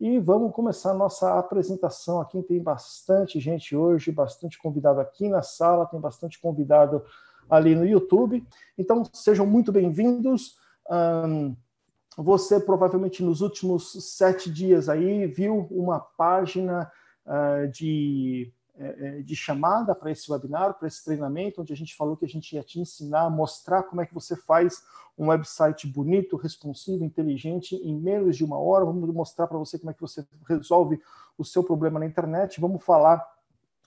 E vamos começar a nossa apresentação aqui. Tem bastante gente hoje, bastante convidado aqui na sala, tem bastante convidado ali no YouTube. Então, sejam muito bem-vindos. você provavelmente nos últimos sete dias aí viu uma página ah, de é, é, de chamada para esse webinar, para esse treinamento, onde a gente falou que a gente ia te ensinar, mostrar como é que você faz um website bonito, responsivo, inteligente, em menos de uma hora. Vamos mostrar para você como é que você resolve o seu problema na internet. Vamos falar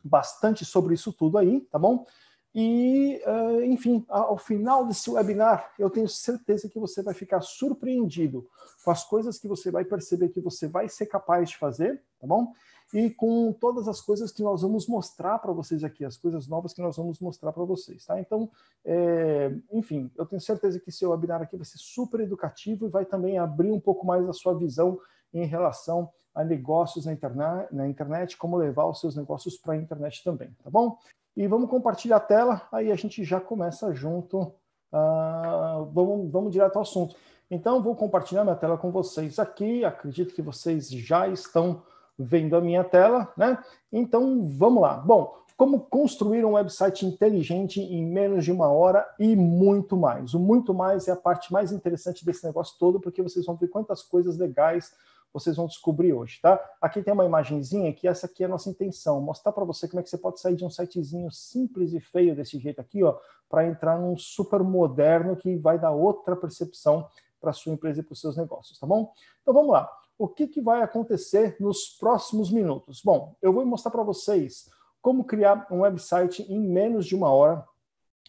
bastante sobre isso tudo aí, tá bom? E, é, enfim, ao final desse webinar, eu tenho certeza que você vai ficar surpreendido com as coisas que você vai perceber que você vai ser capaz de fazer, tá bom? e com todas as coisas que nós vamos mostrar para vocês aqui, as coisas novas que nós vamos mostrar para vocês, tá? Então, é, enfim, eu tenho certeza que seu webinar aqui vai ser super educativo e vai também abrir um pouco mais a sua visão em relação a negócios na, interna na internet, como levar os seus negócios para a internet também, tá bom? E vamos compartilhar a tela, aí a gente já começa junto, uh, vamos, vamos direto ao assunto. Então, vou compartilhar minha tela com vocês aqui, acredito que vocês já estão vendo a minha tela, né? Então vamos lá. Bom, como construir um website inteligente em menos de uma hora e muito mais. O muito mais é a parte mais interessante desse negócio todo, porque vocês vão ver quantas coisas legais vocês vão descobrir hoje, tá? Aqui tem uma imagenzinha que essa aqui é a nossa intenção, mostrar para você como é que você pode sair de um sitezinho simples e feio desse jeito aqui, ó, para entrar num super moderno que vai dar outra percepção para sua empresa e para os seus negócios, tá bom? Então vamos lá o que, que vai acontecer nos próximos minutos? Bom, eu vou mostrar para vocês como criar um website em menos de uma hora.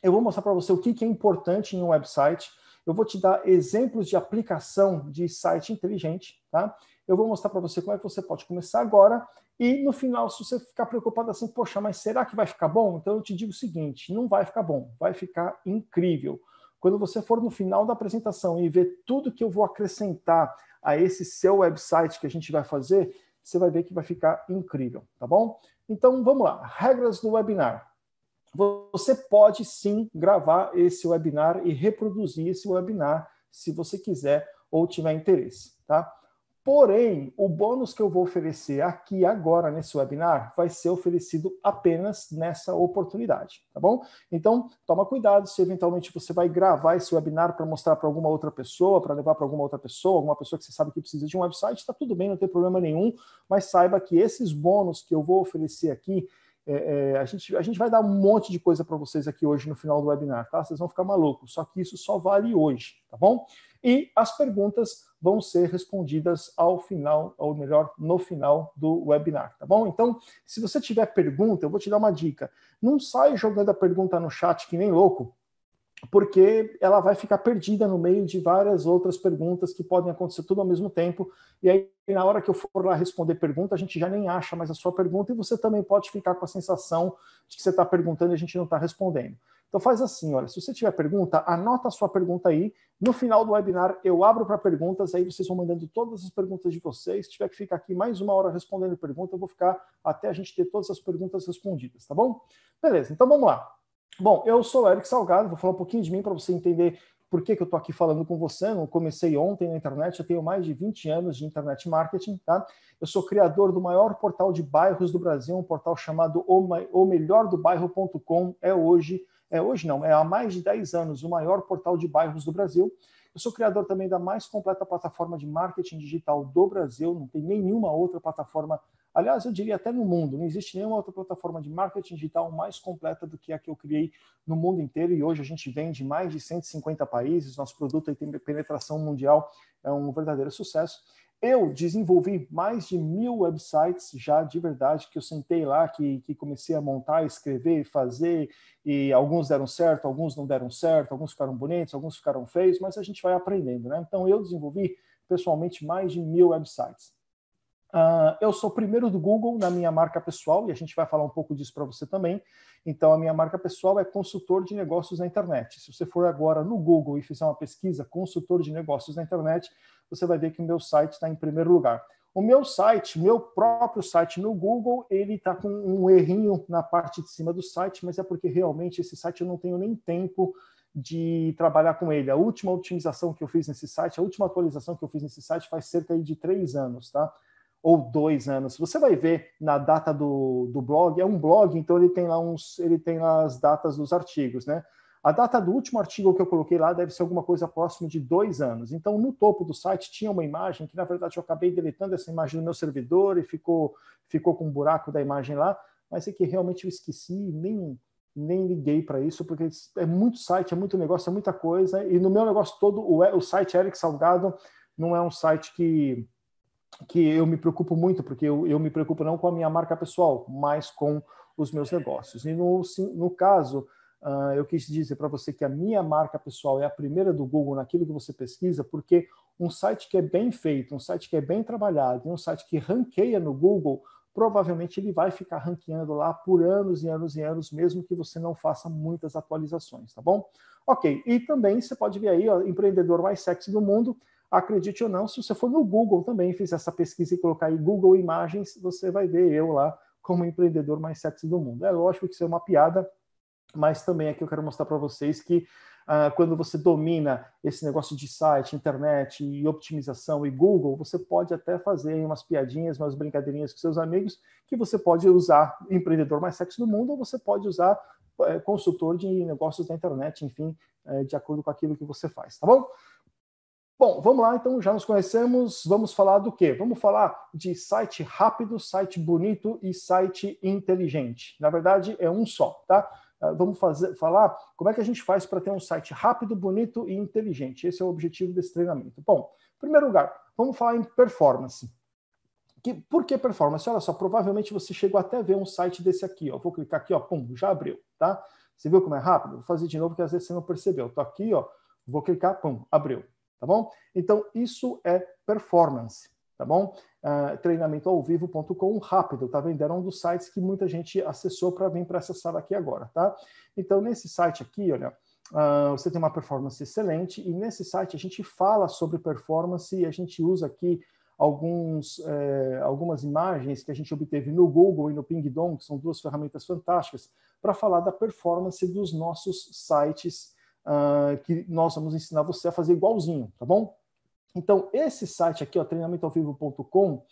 Eu vou mostrar para você o que, que é importante em um website. Eu vou te dar exemplos de aplicação de site inteligente, tá? Eu vou mostrar para você como é que você pode começar agora e no final, se você ficar preocupado assim, poxa, mas será que vai ficar bom? Então eu te digo o seguinte, não vai ficar bom, vai ficar incrível. Quando você for no final da apresentação e ver tudo que eu vou acrescentar a esse seu website que a gente vai fazer, você vai ver que vai ficar incrível, tá bom? Então vamos lá, regras do webinar. Você pode sim gravar esse webinar e reproduzir esse webinar se você quiser ou tiver interesse, tá? Porém, o bônus que eu vou oferecer aqui agora nesse webinar vai ser oferecido apenas nessa oportunidade, tá bom? Então, toma cuidado se eventualmente você vai gravar esse webinar para mostrar para alguma outra pessoa, para levar para alguma outra pessoa, alguma pessoa que você sabe que precisa de um website, está tudo bem, não tem problema nenhum, mas saiba que esses bônus que eu vou oferecer aqui, é, é, a, gente, a gente vai dar um monte de coisa para vocês aqui hoje no final do webinar, tá? Vocês vão ficar malucos, só que isso só vale hoje, tá bom? E as perguntas vão ser respondidas ao final, ou melhor, no final do webinar, tá bom? Então, se você tiver pergunta, eu vou te dar uma dica. Não sai jogando a pergunta no chat que nem louco, porque ela vai ficar perdida no meio de várias outras perguntas que podem acontecer tudo ao mesmo tempo. E aí, na hora que eu for lá responder pergunta, a gente já nem acha mais a sua pergunta e você também pode ficar com a sensação de que você está perguntando e a gente não está respondendo. Então faz assim, olha, se você tiver pergunta, anota a sua pergunta aí. No final do webinar eu abro para perguntas, aí vocês vão mandando todas as perguntas de vocês. Se tiver que ficar aqui mais uma hora respondendo pergunta, eu vou ficar até a gente ter todas as perguntas respondidas, tá bom? Beleza, então vamos lá. Bom, eu sou o Eric Salgado, vou falar um pouquinho de mim para você entender por que, que eu estou aqui falando com você. Eu comecei ontem na internet, eu tenho mais de 20 anos de internet marketing. Tá? Eu sou criador do maior portal de bairros do Brasil, um portal chamado o melhor do bairro.com. É hoje, é hoje não, é há mais de 10 anos o maior portal de bairros do Brasil. Eu sou criador também da mais completa plataforma de marketing digital do Brasil, não tem nenhuma outra plataforma digital Aliás, eu diria até no mundo, não existe nenhuma outra plataforma de marketing digital mais completa do que a que eu criei no mundo inteiro e hoje a gente vende em mais de 150 países, nosso produto tem penetração mundial, é um verdadeiro sucesso. Eu desenvolvi mais de mil websites já de verdade, que eu sentei lá, que, que comecei a montar, escrever, fazer, e alguns deram certo, alguns não deram certo, alguns ficaram bonitos, alguns ficaram feios, mas a gente vai aprendendo, né? Então eu desenvolvi pessoalmente mais de mil websites. Ah, eu sou o primeiro do Google na minha marca pessoal e a gente vai falar um pouco disso para você também. Então, a minha marca pessoal é consultor de negócios na internet. Se você for agora no Google e fizer uma pesquisa consultor de negócios na internet, você vai ver que o meu site está em primeiro lugar. O meu site, meu próprio site no Google, ele está com um errinho na parte de cima do site, mas é porque realmente esse site eu não tenho nem tempo de trabalhar com ele. A última otimização que eu fiz nesse site, a última atualização que eu fiz nesse site faz cerca de três anos, tá? ou dois anos. Você vai ver na data do, do blog, é um blog, então ele tem lá uns, ele tem lá as datas dos artigos, né? A data do último artigo que eu coloquei lá deve ser alguma coisa próximo de dois anos. Então, no topo do site tinha uma imagem que, na verdade, eu acabei deletando essa imagem no meu servidor e ficou, ficou com um buraco da imagem lá, mas é que realmente eu esqueci, nem, nem liguei para isso, porque é muito site, é muito negócio, é muita coisa. E no meu negócio todo, o, o site Eric Salgado não é um site que, que eu me preocupo muito, porque eu, eu me preocupo não com a minha marca pessoal, mas com os meus negócios. E no, no caso, uh, eu quis dizer para você que a minha marca pessoal é a primeira do Google naquilo que você pesquisa, porque um site que é bem feito, um site que é bem trabalhado e um site que ranqueia no Google, provavelmente ele vai ficar ranqueando lá por anos e anos e anos, mesmo que você não faça muitas atualizações, tá bom? Ok, e também você pode ver aí, ó, empreendedor mais sexy do mundo, acredite ou não, se você for no Google também, fiz essa pesquisa e colocar aí Google Imagens, você vai ver eu lá como empreendedor mais sexy do mundo. É lógico que isso é uma piada, mas também aqui eu quero mostrar para vocês que ah, quando você domina esse negócio de site, internet e optimização e Google, você pode até fazer umas piadinhas, umas brincadeirinhas com seus amigos, que você pode usar empreendedor mais sexy do mundo, ou você pode usar eh, consultor de negócios da internet, enfim, eh, de acordo com aquilo que você faz, tá bom? Bom, vamos lá, então já nos conhecemos. Vamos falar do quê? Vamos falar de site rápido, site bonito e site inteligente. Na verdade, é um só, tá? Ah, vamos fazer, falar como é que a gente faz para ter um site rápido, bonito e inteligente. Esse é o objetivo desse treinamento. Bom, em primeiro lugar, vamos falar em performance. Que, por que performance? Olha só, provavelmente você chegou até a ver um site desse aqui. Ó. Vou clicar aqui, ó, pum, já abriu, tá? Você viu como é rápido? Vou fazer de novo, que às vezes você não percebeu. Estou aqui, ó, vou clicar, pum, abriu tá bom? Então, isso é performance, tá bom? Uh, ah, vivo.com rápido, tá vendo? Era um dos sites que muita gente acessou para vir para essa sala aqui agora, tá? Então, nesse site aqui, olha, Uh, você tem uma performance excelente. E nesse site a gente fala sobre performance e a gente usa aqui alguns, eh, algumas imagens que a gente obteve no Google e no Pingdom, que são duas ferramentas fantásticas, para falar da performance dos nossos sites uh, que nós vamos ensinar você a fazer igualzinho, tá bom? Então, esse site aqui, ó, treinamentoalvivo.com, uh,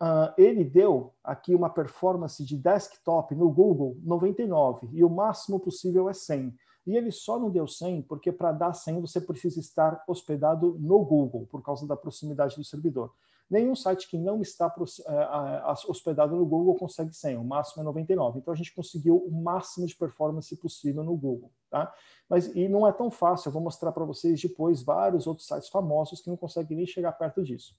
ah, ele deu aqui uma performance de desktop no Google 99 e o máximo possível é 100. E ele só não deu 100 porque para dar 100 você precisa estar hospedado no Google por causa da proximidade do servidor. Nenhum site que não está eh, hospedado no Google consegue 100, o máximo é 99. Então a gente conseguiu o máximo de performance possível no Google. Tá? Mas e não é tão fácil, eu vou mostrar para vocês depois vários outros sites famosos que não conseguem nem chegar perto disso.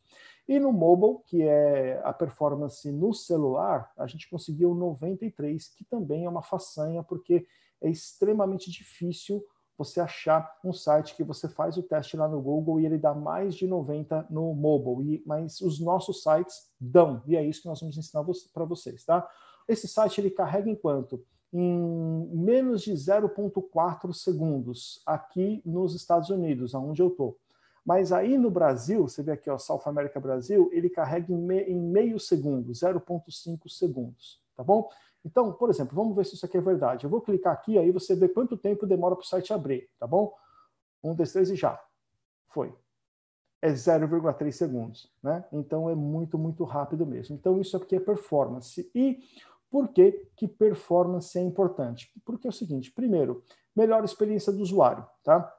E no mobile, que é a performance no celular, a gente conseguiu 93, que também é uma façanha, porque é extremamente difícil você achar um site que você faz o teste lá no Google e ele dá mais de 90 no mobile, e, mas os nossos sites dão, e é isso que nós vamos ensinar para vocês, tá? Esse site ele carrega enquanto quanto? em menos de 0,4 segundos aqui nos Estados Unidos, aonde eu estou. Mas aí no Brasil, você vê aqui, ó, South America Brasil, ele carrega em, me, em meio segundo, 0,5 segundos, tá bom? Então, por exemplo, vamos ver se isso aqui é verdade. Eu vou clicar aqui, aí você vê quanto tempo demora para o site abrir, tá bom? Um, dois, três e já. Foi. É 0,3 segundos, né? Então é muito, muito rápido mesmo. Então isso aqui é performance. E por que, que performance é importante? Porque é o seguinte: primeiro, melhor experiência do usuário, tá?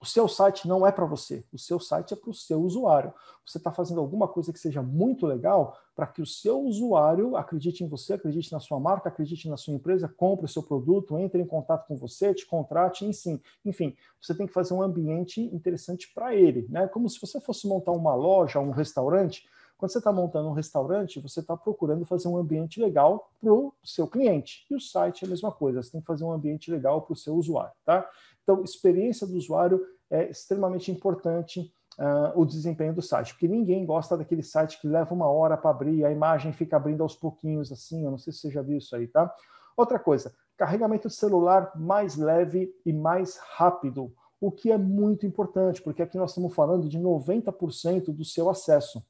O seu site não é para você, o seu site é para o seu usuário. Você está fazendo alguma coisa que seja muito legal para que o seu usuário acredite em você, acredite na sua marca, acredite na sua empresa, compre o seu produto, entre em contato com você, te contrate, enfim. Enfim, você tem que fazer um ambiente interessante para ele. Né? Como se você fosse montar uma loja, um restaurante, quando você está montando um restaurante, você está procurando fazer um ambiente legal para o seu cliente. E o site é a mesma coisa, você tem que fazer um ambiente legal para o seu usuário. Tá? Então, experiência do usuário é extremamente importante. Uh, o desempenho do site, porque ninguém gosta daquele site que leva uma hora para abrir, a imagem fica abrindo aos pouquinhos, assim, eu não sei se você já viu isso aí, tá? Outra coisa, carregamento celular mais leve e mais rápido, o que é muito importante, porque aqui nós estamos falando de 90% do seu acesso.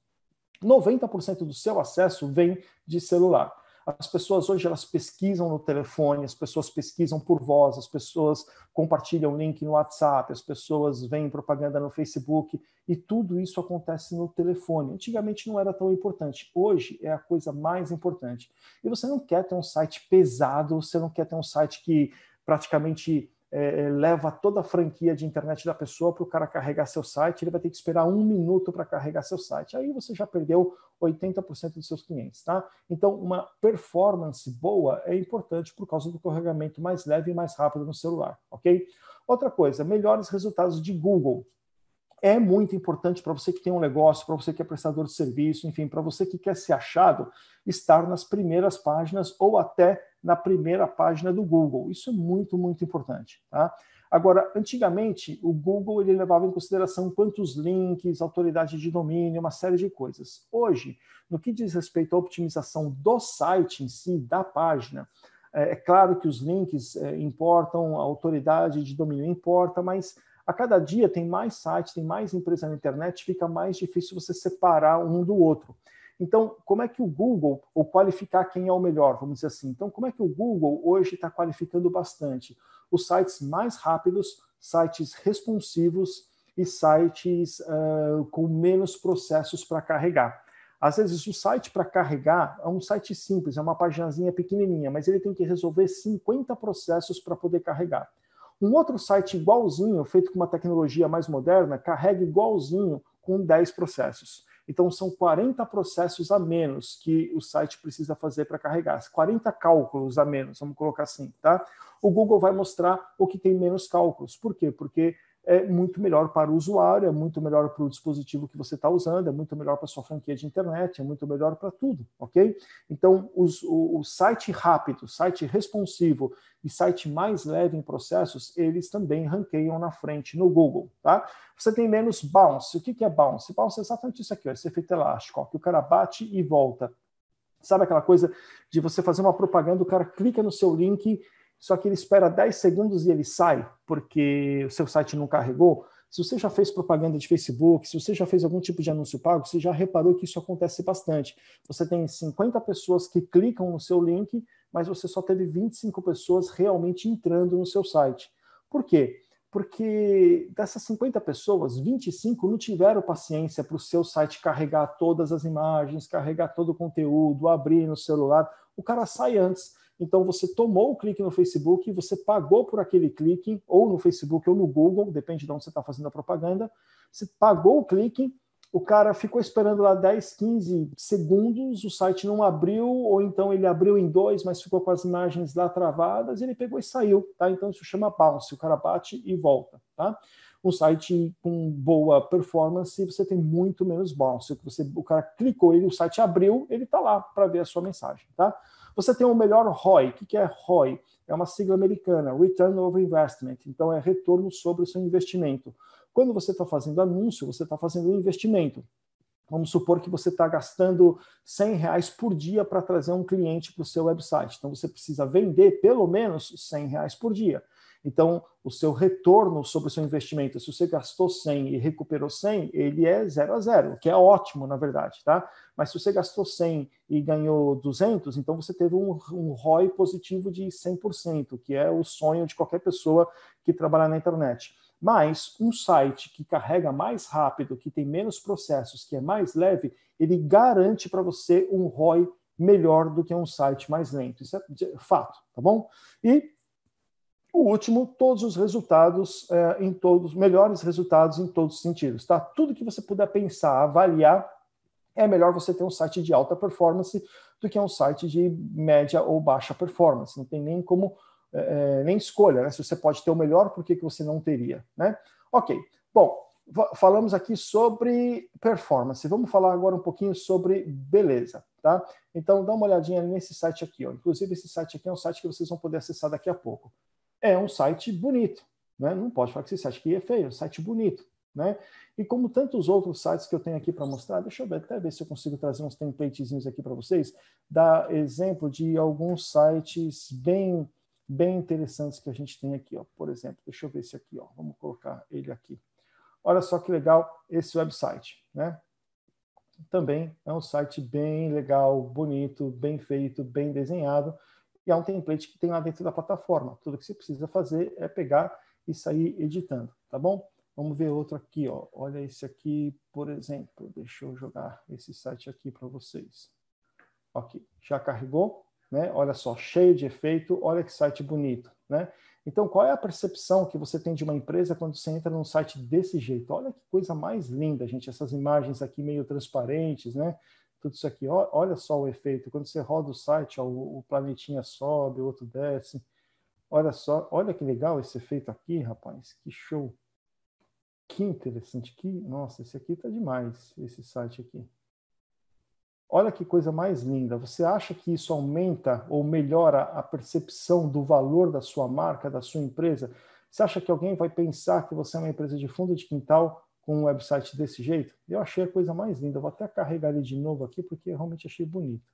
90% do seu acesso vem de celular. As pessoas hoje elas pesquisam no telefone, as pessoas pesquisam por voz, as pessoas compartilham link no WhatsApp, as pessoas veem propaganda no Facebook e tudo isso acontece no telefone. Antigamente não era tão importante, hoje é a coisa mais importante. E você não quer ter um site pesado, você não quer ter um site que praticamente é, é, leva toda a franquia de internet da pessoa para o cara carregar seu site, ele vai ter que esperar um minuto para carregar seu site. Aí você já perdeu 80% dos seus clientes, tá? Então, uma performance boa é importante por causa do carregamento mais leve e mais rápido no celular, ok? Outra coisa, melhores resultados de Google. É muito importante para você que tem um negócio, para você que é prestador de serviço, enfim, para você que quer ser achado, estar nas primeiras páginas ou até na primeira página do Google. Isso é muito, muito importante. Tá? Agora, antigamente, o Google ele levava em consideração quantos links, autoridade de domínio, uma série de coisas. Hoje, no que diz respeito à optimização do site em si, da página, é, é claro que os links é, importam, a autoridade de domínio importa, mas a cada dia tem mais sites, tem mais empresas na internet, fica mais difícil você separar um do outro. Então, como é que o Google, ou qualificar quem é o melhor, vamos dizer assim, então, como é que o Google hoje está qualificando bastante? Os sites mais rápidos, sites responsivos e sites uh, com menos processos para carregar. Às vezes, o site para carregar é um site simples, é uma paginazinha pequenininha, mas ele tem que resolver 50 processos para poder carregar. Um outro site igualzinho, feito com uma tecnologia mais moderna, carrega igualzinho com 10 processos. Então, são 40 processos a menos que o site precisa fazer para carregar, 40 cálculos a menos, vamos colocar assim, tá? O Google vai mostrar o que tem menos cálculos. Por quê? Porque é muito melhor para o usuário, é muito melhor para o dispositivo que você está usando, é muito melhor para a sua franquia de internet, é muito melhor para tudo, ok? Então, os, o, o, site rápido, site responsivo e site mais leve em processos, eles também ranqueiam na frente no Google, tá? Você tem menos bounce. O que, que é bounce? Bounce é exatamente isso aqui, ó, esse efeito elástico, ó, que o cara bate e volta. Sabe aquela coisa de você fazer uma propaganda, o cara clica no seu link só que ele espera 10 segundos e ele sai, porque o seu site não carregou. Se você já fez propaganda de Facebook, se você já fez algum tipo de anúncio pago, você já reparou que isso acontece bastante. Você tem 50 pessoas que clicam no seu link, mas você só teve 25 pessoas realmente entrando no seu site. Por quê? Porque dessas 50 pessoas, 25 não tiveram paciência para o seu site carregar todas as imagens, carregar todo o conteúdo, abrir no celular. O cara sai antes. Então você tomou o clique no Facebook, você pagou por aquele clique, ou no Facebook ou no Google, depende de onde você está fazendo a propaganda. Você pagou o clique, o cara ficou esperando lá 10, 15 segundos, o site não abriu, ou então ele abriu em dois, mas ficou com as imagens lá travadas, ele pegou e saiu, tá? Então isso chama bounce, o cara bate e volta, tá? Um site com boa performance, você tem muito menos bounce. Você, o cara clicou, ele, o site abriu, ele está lá para ver a sua mensagem, tá? Você tem o melhor ROI. O que é ROI? É uma sigla americana, Return Over Investment. Então, é retorno sobre o seu investimento. Quando você está fazendo anúncio, você está fazendo um investimento. Vamos supor que você está gastando 100 reais por dia para trazer um cliente para o seu website. Então, você precisa vender pelo menos 100 reais por dia. Então, o seu retorno sobre o seu investimento, se você gastou 100 e recuperou 100, ele é zero a zero, o que é ótimo, na verdade, tá? Mas se você gastou 100 e ganhou 200, então você teve um, um ROI positivo de 100%, que é o sonho de qualquer pessoa que trabalha na internet. Mas um site que carrega mais rápido, que tem menos processos, que é mais leve, ele garante para você um ROI melhor do que um site mais lento. Isso é fato, tá bom? E o último, todos os resultados é, em todos, melhores resultados em todos os sentidos, tá? Tudo que você puder pensar, avaliar, é melhor você ter um site de alta performance do que um site de média ou baixa performance. Não tem nem como, é, é, nem escolha, né? Se você pode ter o melhor, por que, que você não teria, né? Ok, bom, falamos aqui sobre performance. Vamos falar agora um pouquinho sobre beleza, tá? Então dá uma olhadinha nesse site aqui, ó. Inclusive esse site aqui é um site que vocês vão poder acessar daqui a pouco é um site bonito. Né? Não pode falar que esse site aqui é feio, é um site bonito. Né? E como tantos outros sites que eu tenho aqui para mostrar, deixa eu ver, até ver se eu consigo trazer uns templatezinhos aqui para vocês, dar exemplo de alguns sites bem bem interessantes que a gente tem aqui, ó. Por exemplo, deixa eu ver esse aqui, ó. Vamos colocar ele aqui. Olha só que legal esse website, né? Também é um site bem legal, bonito, bem feito, bem desenhado e há um template que tem lá dentro da plataforma. Tudo que você precisa fazer é pegar e sair editando, tá bom? Vamos ver outro aqui, ó. olha esse aqui, por exemplo. Deixa eu jogar esse site aqui para vocês. Ok, já carregou? Né? Olha só, cheio de efeito, olha que site bonito, né? Então, qual é a percepção que você tem de uma empresa quando você entra num site desse jeito? Olha que coisa mais linda, gente, essas imagens aqui meio transparentes, né? tudo isso aqui. Olha só o efeito. Quando você roda o site, ó, o planetinha sobe, o outro desce. Olha só, olha que legal esse efeito aqui, rapaz. Que show. Que interessante. Que, nossa, esse aqui tá demais, esse site aqui. Olha que coisa mais linda. Você acha que isso aumenta ou melhora a percepção do valor da sua marca, da sua empresa? Você acha que alguém vai pensar que você é uma empresa de fundo de quintal com um website desse jeito, eu achei a coisa mais linda. vou até carregar ele de novo aqui, porque realmente achei bonito.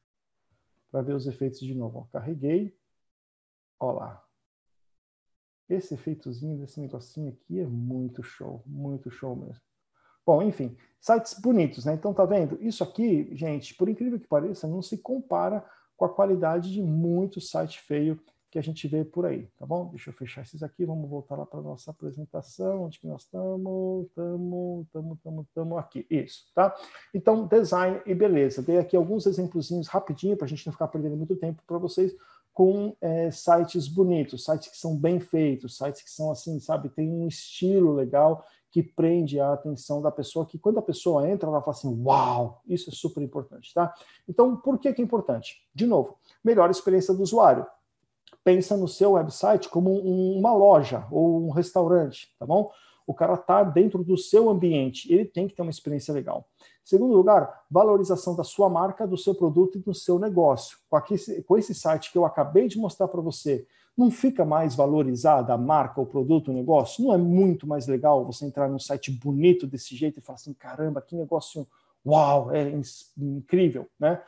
Para ver os efeitos de novo. Ó, carreguei. Olha lá. Esse efeitozinho desse negocinho aqui é muito show. Muito show mesmo. Bom, enfim, sites bonitos, né? Então, tá vendo? Isso aqui, gente, por incrível que pareça, não se compara com a qualidade de muito site feio que a gente vê por aí, tá bom? Deixa eu fechar esses aqui, vamos voltar lá para nossa apresentação, onde que nós estamos, estamos, estamos, estamos, estamos aqui, isso, tá? Então, design e beleza. Dei aqui alguns exemplozinhos rapidinho para a gente não ficar perdendo muito tempo para vocês com é, sites bonitos, sites que são bem feitos, sites que são assim, sabe, tem um estilo legal que prende a atenção da pessoa, que quando a pessoa entra, ela fala assim, uau, isso é super importante, tá? Então, por que, que é importante? De novo, melhor experiência do usuário pensa no seu website como um, uma loja ou um restaurante, tá bom? O cara está dentro do seu ambiente, ele tem que ter uma experiência legal. Segundo lugar, valorização da sua marca, do seu produto e do seu negócio. Com, aqui, com esse site que eu acabei de mostrar para você, não fica mais valorizada a marca, o produto, o negócio? Não é muito mais legal você entrar num site bonito desse jeito e falar assim: caramba, que negócio, uau, é incrível, né?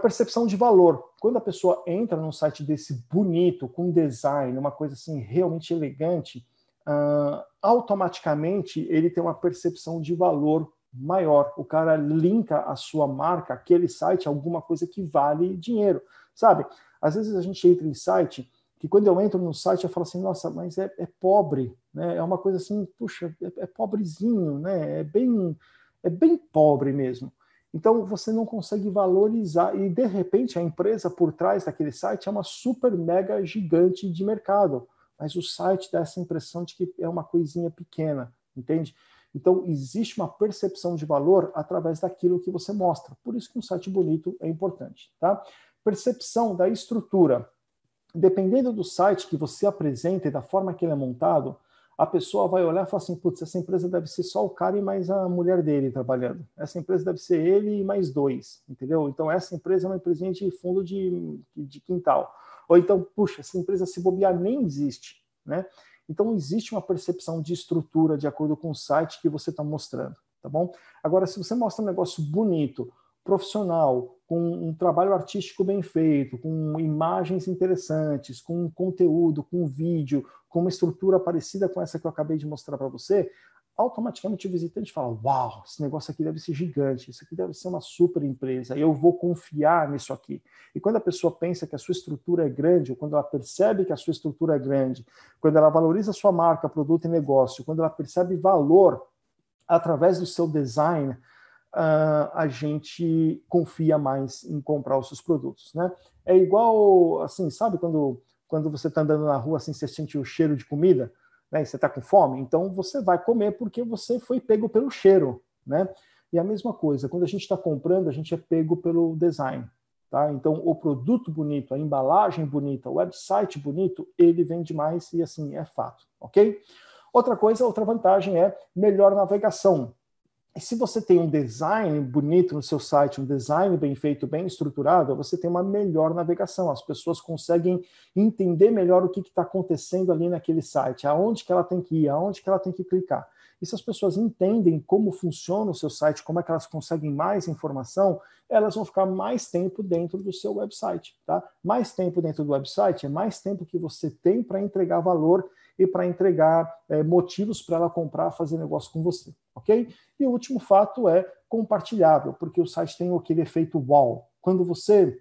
percepção de valor. Quando a pessoa entra num site desse bonito, com design, uma coisa assim realmente elegante, uh, automaticamente ele tem uma percepção de valor maior. O cara linka a sua marca, aquele site, alguma coisa que vale dinheiro, sabe? Às vezes a gente entra em site que quando eu entro no site eu falo assim, nossa, mas é, é pobre, né? É uma coisa assim, puxa, é, é pobrezinho, né? É bem, é bem pobre mesmo. Então você não consegue valorizar e de repente a empresa por trás daquele site é uma super mega gigante de mercado, mas o site dá essa impressão de que é uma coisinha pequena, entende? Então existe uma percepção de valor através daquilo que você mostra. Por isso que um site bonito é importante, tá? Percepção da estrutura. Dependendo do site que você apresenta e da forma que ele é montado, a pessoa vai olhar e falar assim, putz, essa empresa deve ser só o cara e mais a mulher dele trabalhando. Essa empresa deve ser ele e mais dois, entendeu? Então, essa empresa é uma empresinha de fundo de, de quintal. Ou então, puxa, essa empresa se bobear nem existe, né? Então, existe uma percepção de estrutura de acordo com o site que você está mostrando, tá bom? Agora, se você mostra um negócio bonito, profissional, com um trabalho artístico bem feito, com imagens interessantes, com conteúdo, com vídeo, com uma estrutura parecida com essa que eu acabei de mostrar para você, automaticamente o visitante fala: Uau, esse negócio aqui deve ser gigante, isso aqui deve ser uma super empresa, eu vou confiar nisso aqui. E quando a pessoa pensa que a sua estrutura é grande, ou quando ela percebe que a sua estrutura é grande, quando ela valoriza a sua marca, produto e negócio, quando ela percebe valor através do seu design, uh, a gente confia mais em comprar os seus produtos. Né? É igual, assim, sabe quando quando você está andando na rua, assim, você sente o cheiro de comida, né? E você está com fome, então você vai comer porque você foi pego pelo cheiro, né? E a mesma coisa, quando a gente está comprando, a gente é pego pelo design, tá? Então, o produto bonito, a embalagem bonita, o website bonito, ele vende mais e assim é fato, ok? Outra coisa, outra vantagem é melhor navegação se você tem um design bonito no seu site, um design bem feito, bem estruturado, você tem uma melhor navegação. As pessoas conseguem entender melhor o que está acontecendo ali naquele site, aonde que ela tem que ir, aonde que ela tem que clicar. E se as pessoas entendem como funciona o seu site, como é que elas conseguem mais informação, elas vão ficar mais tempo dentro do seu website, tá? Mais tempo dentro do website é mais tempo que você tem para entregar valor e para entregar é, motivos para ela comprar, fazer negócio com você ok? E o último fato é compartilhável, porque o site tem aquele efeito uau. Quando você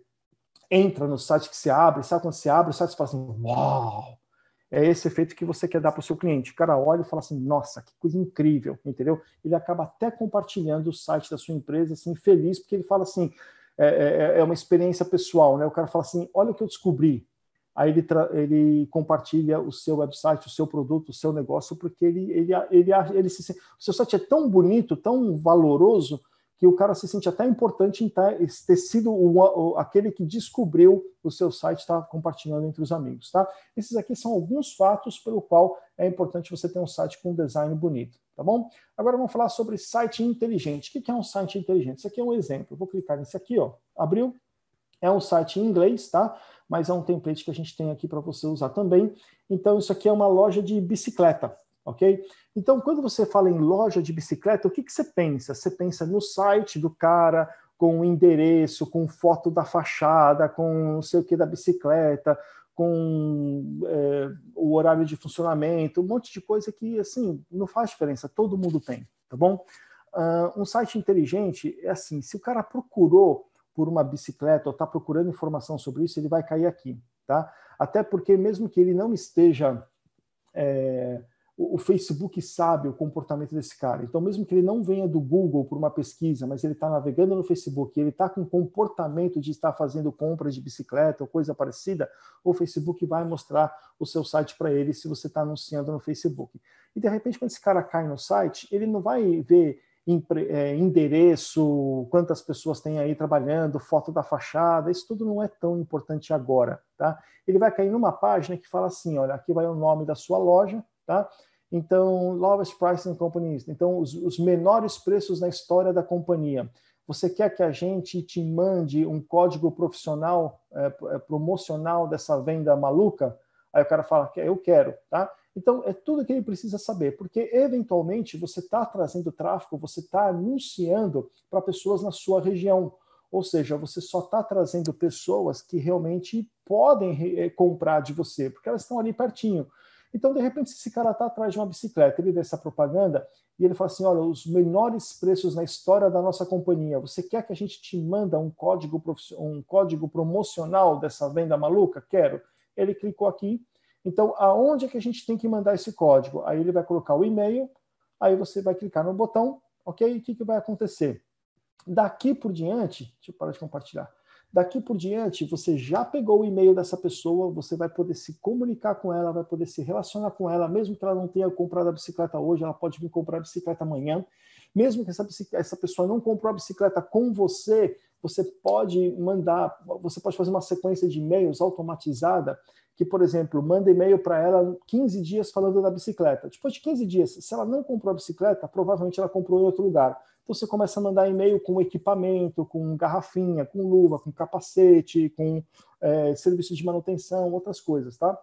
entra no site que se abre, sabe quando se abre, o site fala assim, uau! É esse efeito que você quer dar para o seu cliente. O cara olha e fala assim, nossa, que coisa incrível, entendeu? Ele acaba até compartilhando o site da sua empresa, assim, feliz, porque ele fala assim, é, é, é, é uma experiência pessoal, né? O cara fala assim, olha o que eu descobri, aí ele, ele compartilha o seu website, o seu produto, o seu negócio, porque ele, ele, ele, ele se o seu site é tão bonito, tão valoroso, que o cara se sente até importante em tá, ter, sido o, aquele que descobriu o seu site está compartilhando entre os amigos, tá? Esses aqui são alguns fatos pelo qual é importante você ter um site com um design bonito, tá bom? Agora vamos falar sobre site inteligente. O que é um site inteligente? Isso aqui é um exemplo. vou clicar nesse aqui, ó. Abriu? É um site em inglês, tá? Mas é um template que a gente tem aqui para você usar também. Então, isso aqui é uma loja de bicicleta, ok? Então, quando você fala em loja de bicicleta, o que, que você pensa? Você pensa no site do cara, com o endereço, com foto da fachada, com não sei o que da bicicleta, com é, o horário de funcionamento, um monte de coisa que, assim, não faz diferença, todo mundo tem, tá bom? Uh, um site inteligente é assim, se o cara procurou por uma bicicleta ou está procurando informação sobre isso, ele vai cair aqui, tá? Até porque mesmo que ele não esteja é, o, Facebook sabe o comportamento desse cara. Então, mesmo que ele não venha do Google por uma pesquisa, mas ele está navegando no Facebook, ele está com comportamento de estar fazendo compras de bicicleta ou coisa parecida, o Facebook vai mostrar o seu site para ele se você está anunciando no Facebook. E de repente, quando esse cara cai no site, ele não vai ver é, endereço, quantas pessoas tem aí trabalhando, foto da fachada, isso tudo não é tão importante agora, tá? Ele vai cair numa página que fala assim, olha, aqui vai o nome da sua loja, tá? Então, lowest pricing company, então os, os menores preços na história da companhia. Você quer que a gente te mande um código profissional, é, é promocional dessa venda maluca? Aí o cara fala, eu quero, tá? Então, é tudo que ele precisa saber, porque eventualmente você está trazendo tráfego, você está anunciando para pessoas na sua região. Ou seja, você só está trazendo pessoas que realmente podem eh, comprar de você, porque elas estão ali pertinho. Então, de repente, esse cara está atrás de uma bicicleta, ele vê essa propaganda e ele fala assim: olha, os menores preços na história da nossa companhia. Você quer que a gente te manda um código, um código promocional dessa venda maluca? Quero. Ele clicou aqui, então, aonde é que a gente tem que mandar esse código? Aí ele vai colocar o e-mail, aí você vai clicar no botão, ok? E o que, que vai acontecer? Daqui por diante, deixa eu parar de compartilhar. Daqui por diante, você já pegou o e-mail dessa pessoa, você vai poder se comunicar com ela, vai poder se relacionar com ela, mesmo que ela não tenha comprado a bicicleta hoje, ela pode vir comprar a bicicleta amanhã. Mesmo que essa, essa pessoa não comprou a bicicleta com você, você pode mandar, você pode fazer uma sequência de e-mails automatizada que, por exemplo, manda e-mail para ela 15 dias falando da bicicleta. Depois de 15 dias, se ela não comprou a bicicleta, provavelmente ela comprou em outro lugar. Então você começa a mandar e-mail com equipamento, com garrafinha, com luva, com capacete, com é, serviço de manutenção, outras coisas, tá?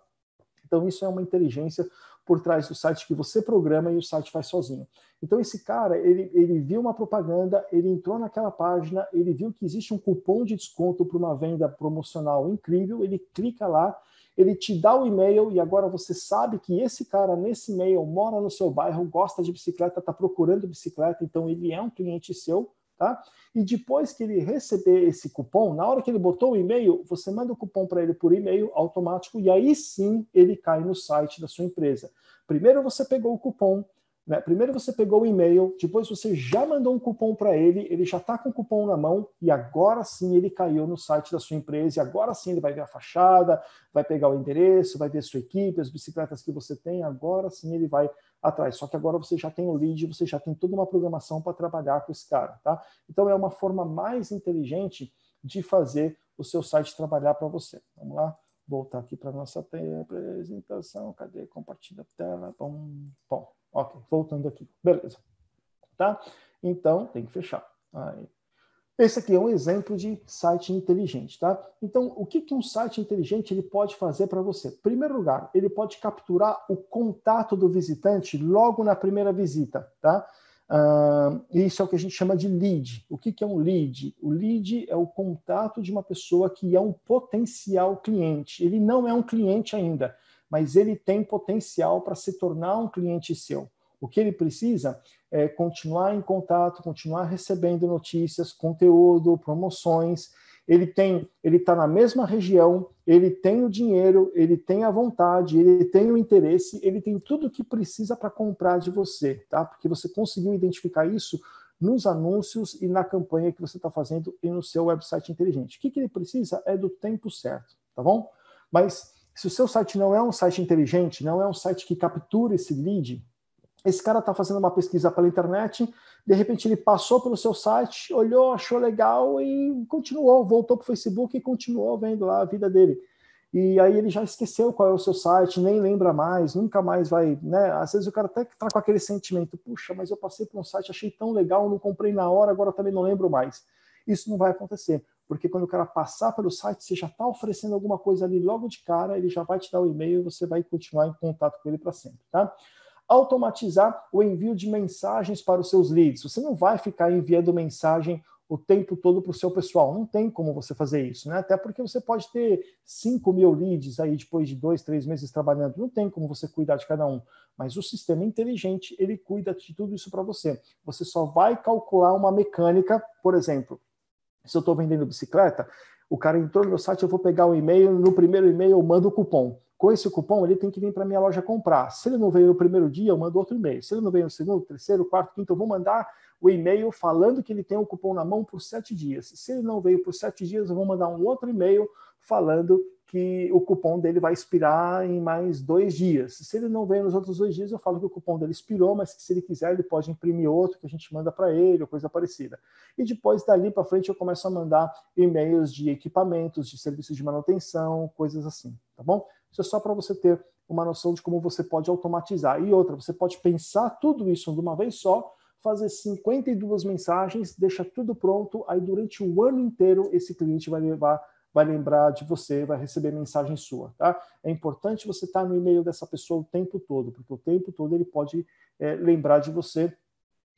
Então isso é uma inteligência por trás do site que você programa e o site faz sozinho. Então esse cara, ele, ele viu uma propaganda, ele entrou naquela página, ele viu que existe um cupom de desconto para uma venda promocional incrível, ele clica lá, ele te dá o e-mail e agora você sabe que esse cara nesse e-mail mora no seu bairro, gosta de bicicleta, está procurando bicicleta, então ele é um cliente seu, tá? E depois que ele receber esse cupom, na hora que ele botou o e-mail, você manda o cupom para ele por e-mail automático e aí sim ele cai no site da sua empresa. Primeiro você pegou o cupom, né? Primeiro você pegou o e-mail, depois você já mandou um cupom para ele, ele já está com o cupom na mão e agora sim ele caiu no site da sua empresa e agora sim ele vai ver a fachada, vai pegar o endereço, vai ver a sua equipe, as bicicletas que você tem, agora sim ele vai atrás. Só que agora você já tem o lead, você já tem toda uma programação para trabalhar com esse cara, tá? Então é uma forma mais inteligente de fazer o seu site trabalhar para você. Vamos lá? Voltar aqui para nossa apresentação. Cadê? Compartilha a tela. Bom, bom. Ok, voltando aqui. Beleza. Tá? Então, tem que fechar. Aí. Esse aqui é um exemplo de site inteligente, tá? Então, o que, que um site inteligente ele pode fazer para você? Em primeiro lugar, ele pode capturar o contato do visitante logo na primeira visita, tá? Uh, isso é o que a gente chama de lead. O que, que, é um lead? O lead é o contato de uma pessoa que é um potencial cliente. Ele não é um cliente ainda, mas ele tem potencial para se tornar um cliente seu. O que ele precisa é continuar em contato, continuar recebendo notícias, conteúdo, promoções. Ele tem, ele está na mesma região, ele tem o dinheiro, ele tem a vontade, ele tem o interesse, ele tem tudo o que precisa para comprar de você, tá? Porque você conseguiu identificar isso nos anúncios e na campanha que você está fazendo e no seu website inteligente. O que, que ele precisa é do tempo certo, tá bom? Mas se o seu site não é um site inteligente, não é um site que captura esse lead, esse cara está fazendo uma pesquisa pela internet, de repente ele passou pelo seu site, olhou, achou legal e continuou, voltou para o Facebook e continuou vendo lá a vida dele. E aí ele já esqueceu qual é o seu site, nem lembra mais, nunca mais vai, né? Às vezes o cara até está com aquele sentimento, puxa, mas eu passei por um site, achei tão legal, não comprei na hora, agora também não lembro mais. Isso não vai acontecer porque quando o cara passar pelo site, você já está oferecendo alguma coisa ali logo de cara, ele já vai te dar o e-mail e você vai continuar em contato com ele para sempre, tá? Automatizar o envio de mensagens para os seus leads. Você não vai ficar enviando mensagem o tempo todo para o seu pessoal. Não tem como você fazer isso, né? Até porque você pode ter 5 mil leads aí depois de dois, três meses trabalhando. Não tem como você cuidar de cada um. Mas o sistema inteligente, ele cuida de tudo isso para você. Você só vai calcular uma mecânica, por exemplo, se eu estou vendendo bicicleta, o cara entrou no meu site, eu vou pegar o e-mail, no primeiro e-mail eu mando o cupom. Com esse cupom, ele tem que vir para minha loja comprar. Se ele não veio no primeiro dia, eu mando outro e-mail. Se ele não veio no segundo, terceiro, quarto, quinto, eu vou mandar o e-mail falando que ele tem o um cupom na mão por sete dias. Se ele não veio por sete dias, eu vou mandar um outro e-mail falando que o cupom dele vai expirar em mais dois dias. Se ele não vem nos outros dois dias, eu falo que o cupom dele expirou, mas que se ele quiser, ele pode imprimir outro que a gente manda para ele, ou coisa parecida. E depois, dali para frente, eu começo a mandar e-mails de equipamentos, de serviços de manutenção, coisas assim, tá bom? Isso é só para você ter uma noção de como você pode automatizar. E outra, você pode pensar tudo isso de uma vez só, fazer 52 mensagens, deixa tudo pronto, aí durante o ano inteiro esse cliente vai levar vai lembrar de você, vai receber mensagem sua, tá? É importante você estar no e-mail dessa pessoa o tempo todo, porque o tempo todo ele pode é, lembrar de você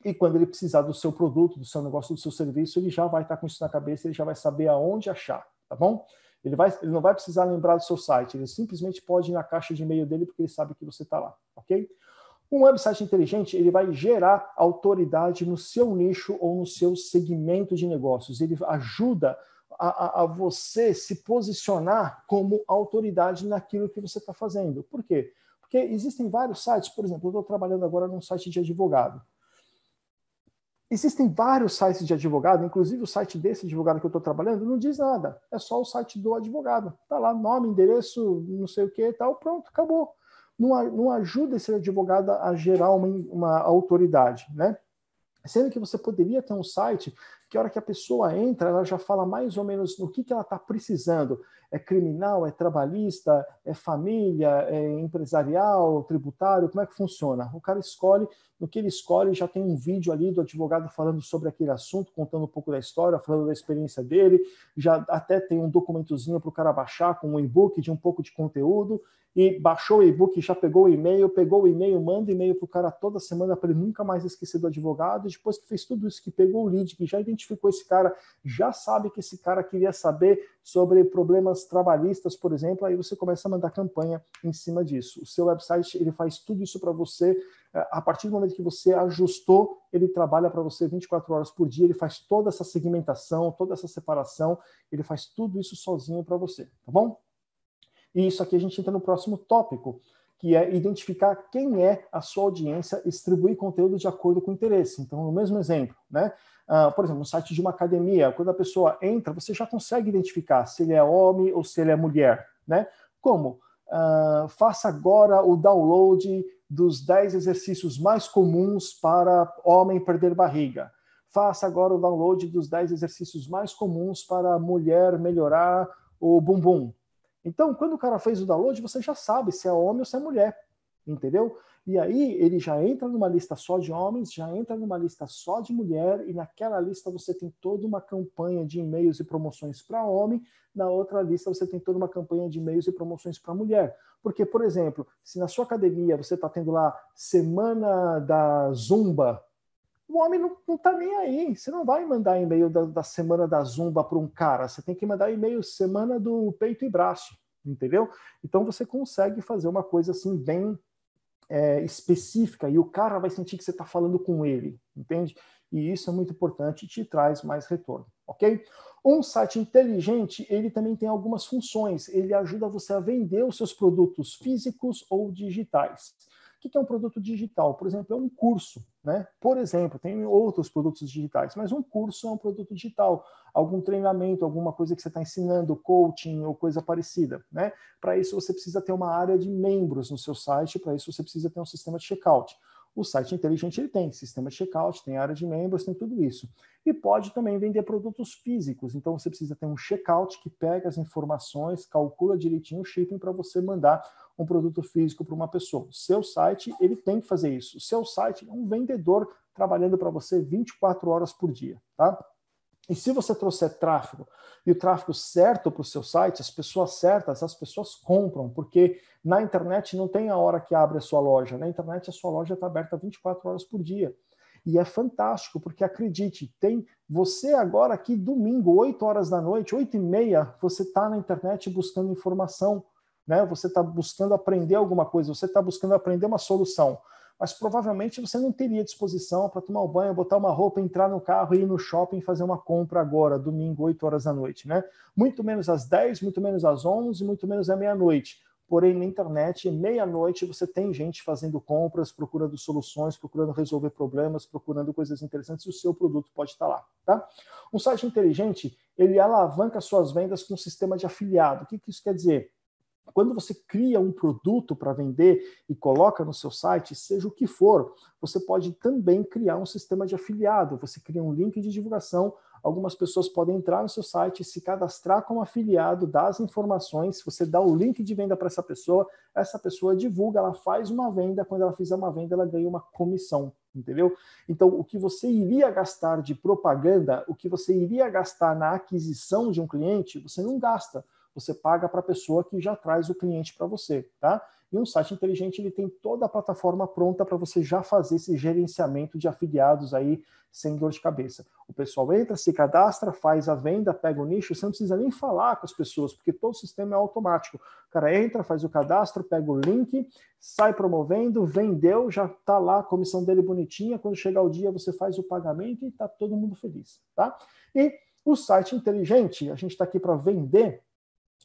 e quando ele precisar do seu produto, do seu negócio, do seu serviço, ele já vai estar com isso na cabeça, ele já vai saber aonde achar, tá bom? Ele, vai, ele não vai precisar lembrar do seu site, ele simplesmente pode ir na caixa de e-mail dele porque ele sabe que você está lá, ok? Um website inteligente ele vai gerar autoridade no seu nicho ou no seu segmento de negócios. Ele ajuda a, a você se posicionar como autoridade naquilo que você está fazendo. Por quê? Porque existem vários sites, por exemplo, eu estou trabalhando agora num site de advogado. Existem vários sites de advogado, inclusive o site desse advogado que eu estou trabalhando não diz nada. É só o site do advogado. Está lá nome, endereço, não sei o que e tal, pronto, acabou não, não ajuda esse advogado a gerar uma, uma autoridade, né? Sendo que você poderia ter um site que a hora que a pessoa entra, ela já fala mais ou menos no que, que ela está precisando. É criminal, é trabalhista, é família, é empresarial, tributário, como é que funciona? O cara escolhe, no que ele escolhe, já tem um vídeo ali do advogado falando sobre aquele assunto, contando um pouco da história, falando da experiência dele, já até tem um documentozinho para o cara baixar com um e-book de um pouco de conteúdo, e baixou o e-book, já pegou o e-mail, pegou o e-mail, manda e-mail para o cara toda semana para ele nunca mais esquecer do advogado, e depois que fez tudo isso, que pegou o lead, que já identificou identificou esse cara, já sabe que esse cara queria saber sobre problemas trabalhistas, por exemplo, aí você começa a mandar campanha em cima disso. O seu website, ele faz tudo isso para você. É, a partir do momento que você ajustou, ele trabalha para você 24 horas por dia, ele faz toda essa segmentação, toda essa separação, ele faz tudo isso sozinho para você, tá bom? E isso aqui a gente entra no próximo tópico, que é identificar quem é a sua audiência e distribuir conteúdo de acordo com o interesse. Então, o mesmo exemplo, né? Uh, por exemplo, no site de uma academia, quando a pessoa entra, você já consegue identificar se ele é homem ou se ele é mulher, né? Como? Uh, faça agora o download dos 10 exercícios mais comuns para homem perder barriga. Faça agora o download dos 10 exercícios mais comuns para mulher melhorar o bumbum. Então, quando o cara fez o download, você já sabe se é homem ou se é mulher, entendeu? E aí ele já entra numa lista só de homens, já entra numa lista só de mulher, e naquela lista você tem toda uma campanha de e-mails e promoções para homem, na outra lista você tem toda uma campanha de e-mails e promoções para mulher. Porque, por exemplo, se na sua academia você está tendo lá semana da Zumba, o homem não, não tá nem aí. Você não vai mandar e-mail da, da semana da zumba para um cara. Você tem que mandar e-mail semana do peito e braço, entendeu? Então você consegue fazer uma coisa assim bem é, específica e o cara vai sentir que você está falando com ele, entende? E isso é muito importante e te traz mais retorno, ok? Um site inteligente, ele também tem algumas funções. Ele ajuda você a vender os seus produtos físicos ou digitais. O que é um produto digital? Por exemplo, é um curso né? Por exemplo, tem outros produtos digitais, mas um curso é um produto digital, algum treinamento, alguma coisa que você está ensinando, coaching ou coisa parecida. Né? Para isso, você precisa ter uma área de membros no seu site, para isso, você precisa ter um sistema de checkout. O site inteligente ele tem sistema de checkout, tem área de membros, tem tudo isso. E pode também vender produtos físicos. Então você precisa ter um checkout que pega as informações, calcula direitinho o shipping para você mandar um produto físico para uma pessoa. O seu site, ele tem que fazer isso. O seu site é um vendedor trabalhando para você 24 horas por dia, tá? E se você trouxer tráfego e o tráfego certo para o seu site, as pessoas certas, as pessoas compram, porque na internet não tem a hora que abre a sua loja, na internet a sua loja está aberta 24 horas por dia. E é fantástico, porque acredite, tem você agora aqui domingo, 8 horas da noite, 8 e meia, você está na internet buscando informação né? Você está buscando aprender alguma coisa, você está buscando aprender uma solução, mas provavelmente você não teria disposição para tomar um banho, botar uma roupa, entrar no carro e ir no shopping fazer uma compra agora, domingo, 8 horas da noite, né? Muito menos às 10, muito menos às 11, muito menos à meia-noite. Porém, na internet, meia-noite, você tem gente fazendo compras, procurando soluções, procurando resolver problemas, procurando coisas interessantes, e o seu produto pode estar tá lá. Tá? Um site inteligente, ele alavanca suas vendas com um sistema de afiliado. O que, que isso quer dizer? Quando você cria um produto para vender e coloca no seu site, seja o que for, você pode também criar um sistema de afiliado. Você cria um link de divulgação. Algumas pessoas podem entrar no seu site, se cadastrar como afiliado, dar as informações. Você dá o link de venda para essa pessoa, essa pessoa divulga, ela faz uma venda. Quando ela fizer uma venda, ela ganha uma comissão entendeu? Então, o que você iria gastar de propaganda, o que você iria gastar na aquisição de um cliente, você não gasta. Você paga para a pessoa que já traz o cliente para você, tá? E um site inteligente ele tem toda a plataforma pronta para você já fazer esse gerenciamento de afiliados aí sem dor de cabeça. O pessoal entra, se cadastra, faz a venda, pega o nicho, você não precisa nem falar com as pessoas, porque todo o sistema é automático. O cara entra, faz o cadastro, pega o link, sai promovendo, vendeu, já tá lá a comissão dele bonitinha, quando chegar o dia você faz o pagamento e tá todo mundo feliz, tá? E o site inteligente, a gente está aqui para vender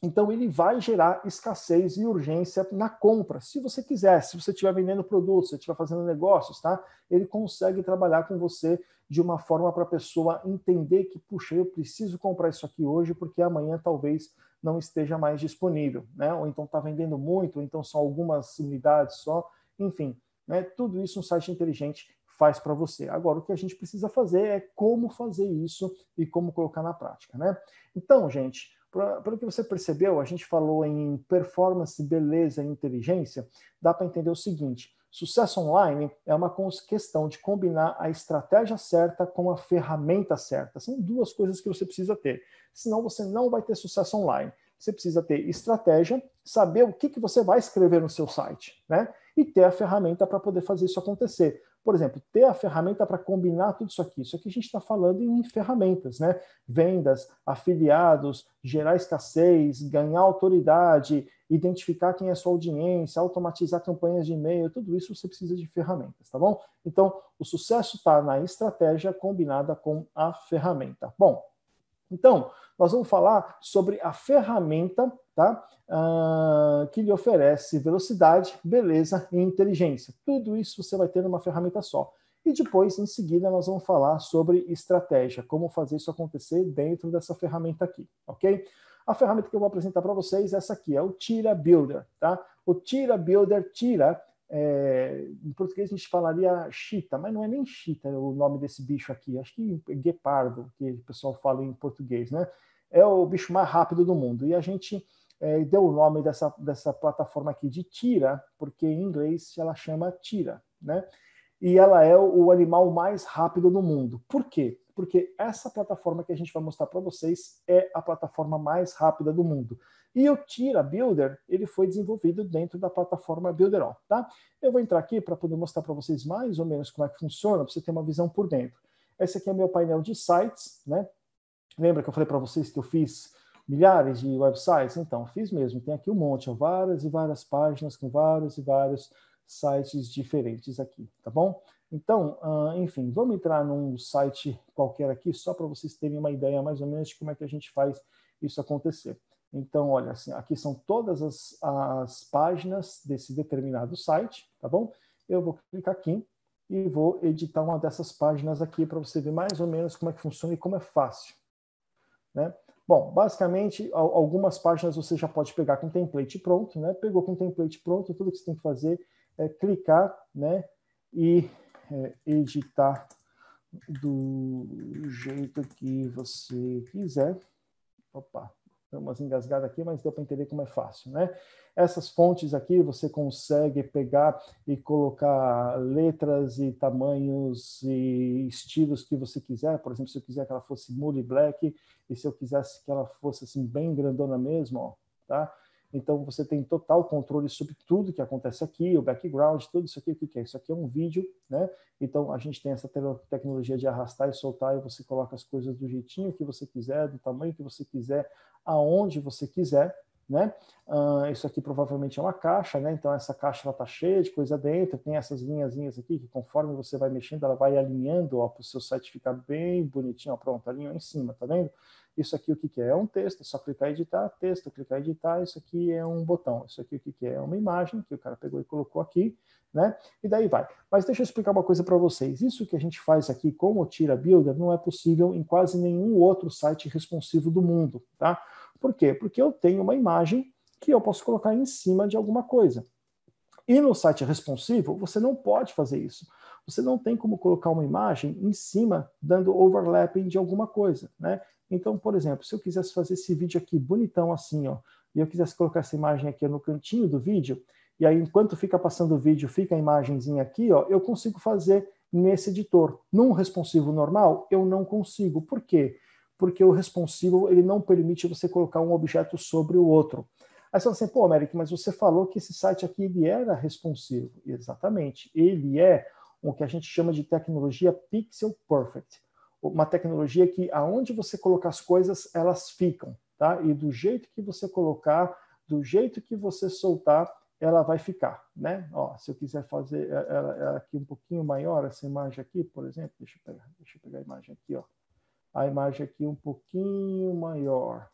então, ele vai gerar escassez e urgência na compra. Se você quiser, se você estiver vendendo produtos, se estiver fazendo negócios, tá? Ele consegue trabalhar com você de uma forma para a pessoa entender que, puxa, eu preciso comprar isso aqui hoje, porque amanhã talvez não esteja mais disponível, né? Ou então está vendendo muito, ou então são algumas unidades só, enfim. Né? Tudo isso um site inteligente faz para você. Agora, o que a gente precisa fazer é como fazer isso e como colocar na prática, né? Então, gente, para pelo que você percebeu, a gente falou em performance, beleza e inteligência, dá para entender o seguinte: sucesso online é uma questão de combinar a estratégia certa com a ferramenta certa. São duas coisas que você precisa ter, senão você não vai ter sucesso online. Você precisa ter estratégia, saber o que, que você vai escrever no seu site, né? E ter a ferramenta para poder fazer isso acontecer. Por exemplo, ter a ferramenta para combinar tudo isso aqui. Isso aqui a gente está falando em ferramentas, né? Vendas, afiliados, gerar escassez, ganhar autoridade, identificar quem é sua audiência, automatizar campanhas de e-mail, tudo isso você precisa de ferramentas, tá bom? Então, o sucesso está na estratégia combinada com a ferramenta. Bom, então, nós vamos falar sobre a ferramenta tá? Ah, que lhe oferece velocidade, beleza e inteligência. Tudo isso você vai ter numa ferramenta só. E depois, em seguida, nós vamos falar sobre estratégia, como fazer isso acontecer dentro dessa ferramenta aqui, ok? A ferramenta que eu vou apresentar para vocês é essa aqui, é o Tira Builder, tá? O Tira Builder Tira, é, em português a gente falaria chita, mas não é nem chita o nome desse bicho aqui, acho que é guepardo, que o pessoal fala em português, né? É o bicho mais rápido do mundo. E a gente é, deu o nome dessa, dessa plataforma aqui de tira, porque em inglês ela chama tira, né? E ela é o animal mais rápido do mundo. Por quê? Porque essa plataforma que a gente vai mostrar para vocês é a plataforma mais rápida do mundo. E o Tira Builder, ele foi desenvolvido dentro da plataforma Builderall, tá? Eu vou entrar aqui para poder mostrar para vocês mais ou menos como é que funciona, para você ter uma visão por dentro. Esse aqui é meu painel de sites, né? Lembra que eu falei para vocês que eu fiz milhares de websites? Então, fiz mesmo. Tem aqui um monte, ó, várias e várias páginas com vários e vários sites diferentes aqui, tá bom? Então, uh, enfim, vamos entrar num site qualquer aqui, só para vocês terem uma ideia mais ou menos de como é que a gente faz isso acontecer. Então, olha, assim, aqui são todas as, as páginas desse determinado site, tá bom? Eu vou clicar aqui e vou editar uma dessas páginas aqui para você ver mais ou menos como é que funciona e como é fácil. Né? Bom, basicamente, algumas páginas você já pode pegar com template pronto, né? Pegou com template pronto, tudo que você tem que fazer é clicar, né? E é, editar do jeito que você quiser. Opa, umas engasgadas aqui, mas deu para entender como é fácil, né? Essas fontes aqui você consegue pegar e colocar letras e tamanhos e estilos que você quiser. Por exemplo, se eu quiser que ela fosse mule black e se eu quisesse que ela fosse assim bem grandona mesmo, ó, tá? Então você tem total controle sobre tudo que acontece aqui, o background, tudo isso aqui, o que é? Isso aqui é um vídeo, né? Então a gente tem essa tecnologia de arrastar e soltar e você coloca as coisas do jeitinho que você quiser, do tamanho que você quiser, aonde você quiser, né? Uh, isso aqui provavelmente é uma caixa, né? Então essa caixa ela tá cheia de coisa dentro, tem essas linhazinhas aqui que conforme você vai mexendo, ela vai alinhando, ó, para o seu site ficar bem bonitinho, ó, pronto, alinhou em cima, tá vendo? Isso aqui o que, que é? É um texto, é só clicar editar, texto, clicar editar, isso aqui é um botão, isso aqui o que, que é? É uma imagem que o cara pegou e colocou aqui, né? E daí vai. Mas deixa eu explicar uma coisa para vocês. Isso que a gente faz aqui como Tira Builder não é possível em quase nenhum outro site responsivo do mundo, tá? Por quê? Porque eu tenho uma imagem que eu posso colocar em cima de alguma coisa. E no site responsivo, você não pode fazer isso. Você não tem como colocar uma imagem em cima, dando overlapping de alguma coisa. Né? Então, por exemplo, se eu quisesse fazer esse vídeo aqui bonitão assim, ó, e eu quisesse colocar essa imagem aqui no cantinho do vídeo, e aí enquanto fica passando o vídeo, fica a imagenzinha aqui, ó, eu consigo fazer nesse editor. Num responsivo normal, eu não consigo. Por quê? Porque o responsivo ele não permite você colocar um objeto sobre o outro. Aí você fala assim, pô, Merrick, mas você falou que esse site aqui ele era responsivo. Exatamente. Ele é o que a gente chama de tecnologia pixel perfect uma tecnologia que aonde você colocar as coisas, elas ficam, tá? E do jeito que você colocar, do jeito que você soltar, ela vai ficar, né? Ó, se eu quiser fazer ela, é, ela é, é aqui um pouquinho maior, essa imagem aqui, por exemplo, deixa eu pegar, deixa eu pegar a imagem aqui, ó. A imagem aqui um pouquinho maior,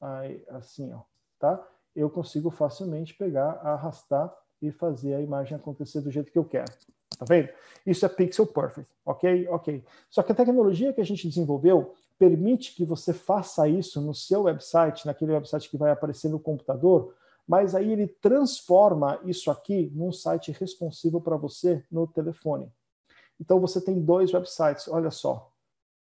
aí, assim, ó, tá? Eu consigo facilmente pegar, arrastar e fazer a imagem acontecer do jeito que eu quero tá vendo? Isso é pixel perfect, ok? Ok. Só que a tecnologia que a gente desenvolveu permite que você faça isso no seu website, naquele website que vai aparecer no computador, mas aí ele transforma isso aqui num site responsivo para você no telefone. Então você tem dois websites, olha só,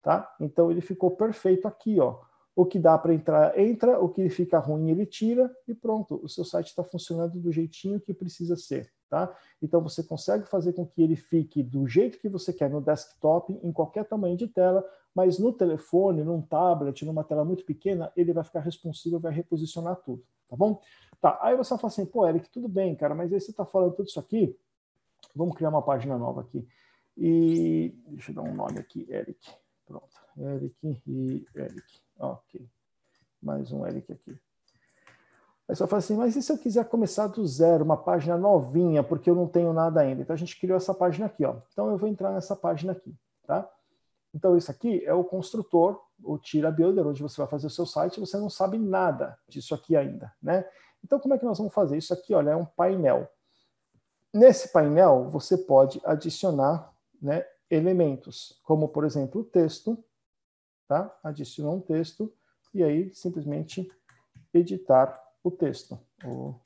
tá? Então ele ficou perfeito aqui, ó. O que dá para entrar, entra, o que fica ruim, ele tira e pronto, o seu site está funcionando do jeitinho que precisa ser. Tá? Então você consegue fazer com que ele fique do jeito que você quer no desktop, em qualquer tamanho de tela, mas no telefone, num tablet, numa tela muito pequena, ele vai ficar responsivo, vai reposicionar tudo, tá bom? Tá, aí você fala assim, pô, Eric, tudo bem, cara, mas aí você está falando tudo isso aqui, vamos criar uma página nova aqui. E deixa eu dar um nome aqui, Eric. Pronto, Eric e Eric. Ok, mais um Eric aqui. Aí você fala assim, mas e se eu quiser começar do zero, uma página novinha, porque eu não tenho nada ainda? Então a gente criou essa página aqui, ó. Então eu vou entrar nessa página aqui, tá? Então isso aqui é o construtor, o Tira Builder, onde você vai fazer o seu site, você não sabe nada disso aqui ainda, né? Então como é que nós vamos fazer? Isso aqui, olha, é um painel. Nesse painel, você pode adicionar né, elementos, como por exemplo o texto, tá? adicionar um texto e aí simplesmente editar o texto. O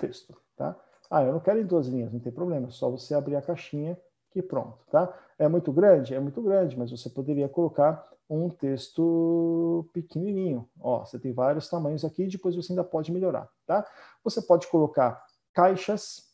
texto, tá? Ah, eu não quero em duas linhas, não tem problema, é só você abrir a caixinha e pronto, tá? É muito grande? É muito grande, mas você poderia colocar um texto pequenininho. Ó, você tem vários tamanhos aqui, depois você ainda pode melhorar, tá? Você pode colocar caixas,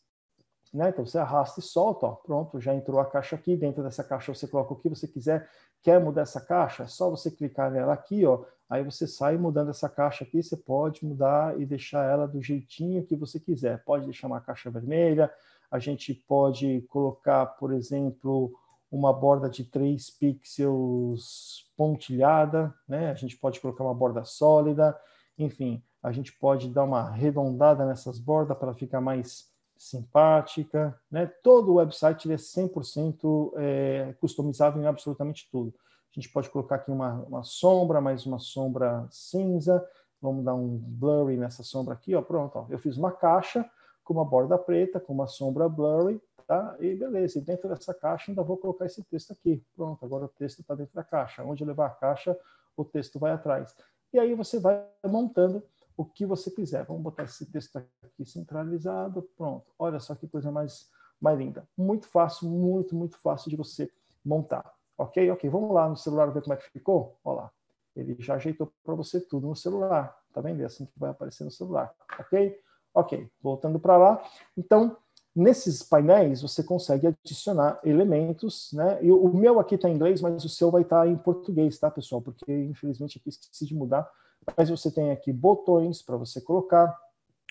né? Então você arrasta e solta, ó, pronto, já entrou a caixa aqui. Dentro dessa caixa você coloca o que você quiser. Quer mudar essa caixa? É só você clicar nela aqui, ó. Aí você sai mudando essa caixa aqui, você pode mudar e deixar ela do jeitinho que você quiser. Pode deixar uma caixa vermelha, a gente pode colocar, por exemplo, uma borda de 3 pixels pontilhada, né? a gente pode colocar uma borda sólida, enfim, a gente pode dar uma arredondada nessas bordas para ficar mais simpática. Né? Todo o website é 100% é, customizável em absolutamente tudo. A gente pode colocar aqui uma, uma sombra, mais uma sombra cinza. Vamos dar um blurry nessa sombra aqui, ó. Pronto, ó. eu fiz uma caixa com uma borda preta, com uma sombra blurry, tá? E beleza, e dentro dessa caixa ainda vou colocar esse texto aqui. Pronto, agora o texto está dentro da caixa. Onde eu levar a caixa, o texto vai atrás. E aí você vai montando o que você quiser. Vamos botar esse texto aqui centralizado, pronto. Olha só que coisa mais, mais linda. Muito fácil, muito, muito fácil de você montar. Ok, ok, vamos lá no celular ver como é que ficou. Olha lá, ele já ajeitou para você tudo no celular. Tá vendo? É assim que vai aparecer no celular. Ok? Ok, voltando para lá. Então, nesses painéis, você consegue adicionar elementos, né? E o meu aqui está em inglês, mas o seu vai estar tá em português, tá, pessoal? Porque, infelizmente, aqui esqueci de mudar. Mas você tem aqui botões para você colocar,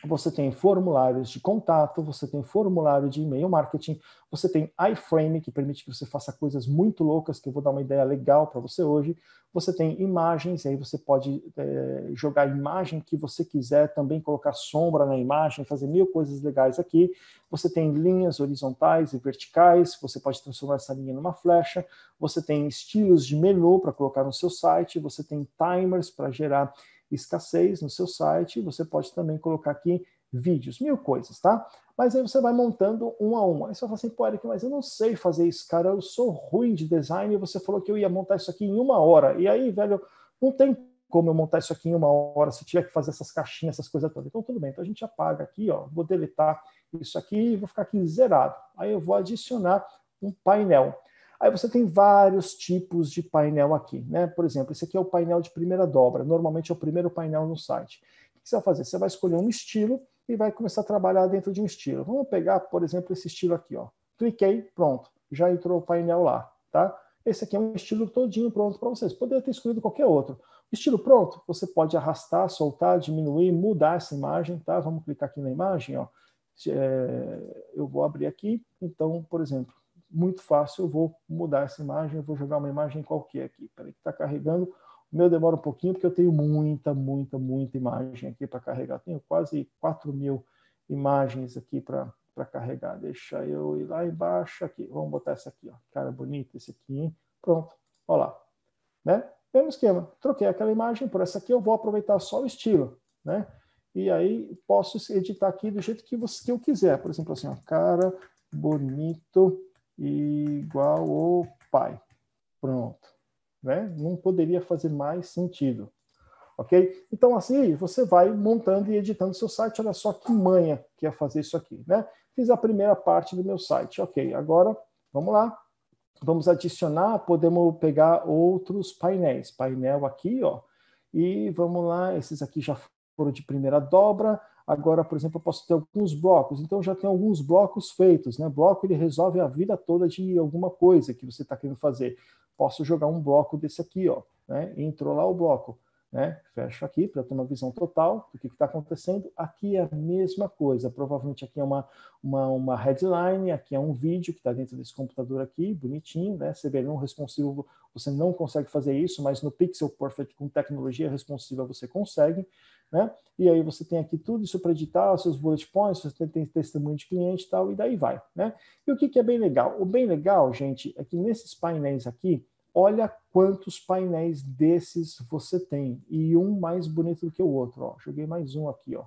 você tem formulários de contato, você tem formulário de e-mail marketing, você tem iframe, que permite que você faça coisas muito loucas, que eu vou dar uma ideia legal para você hoje. Você tem imagens, e aí você pode é, jogar a imagem que você quiser, também colocar sombra na imagem, fazer mil coisas legais aqui. Você tem linhas horizontais e verticais, você pode transformar essa linha numa flecha. Você tem estilos de menu para colocar no seu site, você tem timers para gerar escassez no seu site, você pode também colocar aqui vídeos, mil coisas, tá? Mas aí você vai montando um a um. Aí você fala assim, pô, Eric, mas eu não sei fazer isso, cara, eu sou ruim de design, E você falou que eu ia montar isso aqui em uma hora. E aí, velho, não tem como eu montar isso aqui em uma hora, se tiver que fazer essas caixinhas, essas coisas todas. Então, tudo bem. Então, a gente apaga aqui, ó, vou deletar isso aqui e vou ficar aqui zerado. Aí eu vou adicionar um painel. Aí você tem vários tipos de painel aqui, né? Por exemplo, esse aqui é o painel de primeira dobra, normalmente é o primeiro painel no site. O que você vai fazer? Você vai escolher um estilo e vai começar a trabalhar dentro de um estilo. Vamos pegar, por exemplo, esse estilo aqui, ó. Cliquei, pronto, já entrou o painel lá, tá? Esse aqui é um estilo todinho pronto para vocês. Poderia ter escolhido qualquer outro. Estilo pronto, você pode arrastar, soltar, diminuir, mudar essa imagem, tá? Vamos clicar aqui na imagem, ó. É, eu vou abrir aqui. Então, por exemplo, muito fácil, eu vou mudar essa imagem, eu vou jogar uma imagem qualquer aqui. Peraí que está carregando. O meu demora um pouquinho, porque eu tenho muita, muita, muita imagem aqui para carregar. tenho quase 4 mil imagens aqui para carregar. Deixa eu ir lá embaixo aqui. Vamos botar essa aqui. Ó. Cara bonito esse aqui, hein? Pronto. Olha lá. Né? Mesmo esquema. Troquei aquela imagem por essa aqui. Eu vou aproveitar só o estilo. Né? E aí posso editar aqui do jeito que, você, que eu quiser. Por exemplo, assim, ó, cara bonito igual ao pai. Pronto. Né? Não poderia fazer mais sentido. Ok? Então, assim, você vai montando e editando seu site. Olha só que manha que é fazer isso aqui. Né? Fiz a primeira parte do meu site. Ok, agora vamos lá. Vamos adicionar, podemos pegar outros painéis. Painel aqui, ó. E vamos lá, esses aqui já foram de primeira dobra. Agora, por exemplo, eu posso ter alguns blocos, então já tem alguns blocos feitos, né? Bloco ele resolve a vida toda de alguma coisa que você está querendo fazer. Posso jogar um bloco desse aqui, ó, né? Entrou lá o bloco, né? Fecho aqui para ter uma visão total do que está acontecendo. Aqui é a mesma coisa, provavelmente aqui é uma, uma, uma headline, aqui é um vídeo que está dentro desse computador aqui, bonitinho, né? não é responsivo, você não consegue fazer isso, mas no Pixel Perfect com tecnologia responsiva você consegue né? E aí você tem aqui tudo isso para editar, seus bullet points, você tem testemunho de cliente e tal, e daí vai, né? E o que, que é bem legal? O bem legal, gente, é que nesses painéis aqui, olha quantos painéis desses você tem, e um mais bonito do que o outro, ó. Joguei mais um aqui, ó.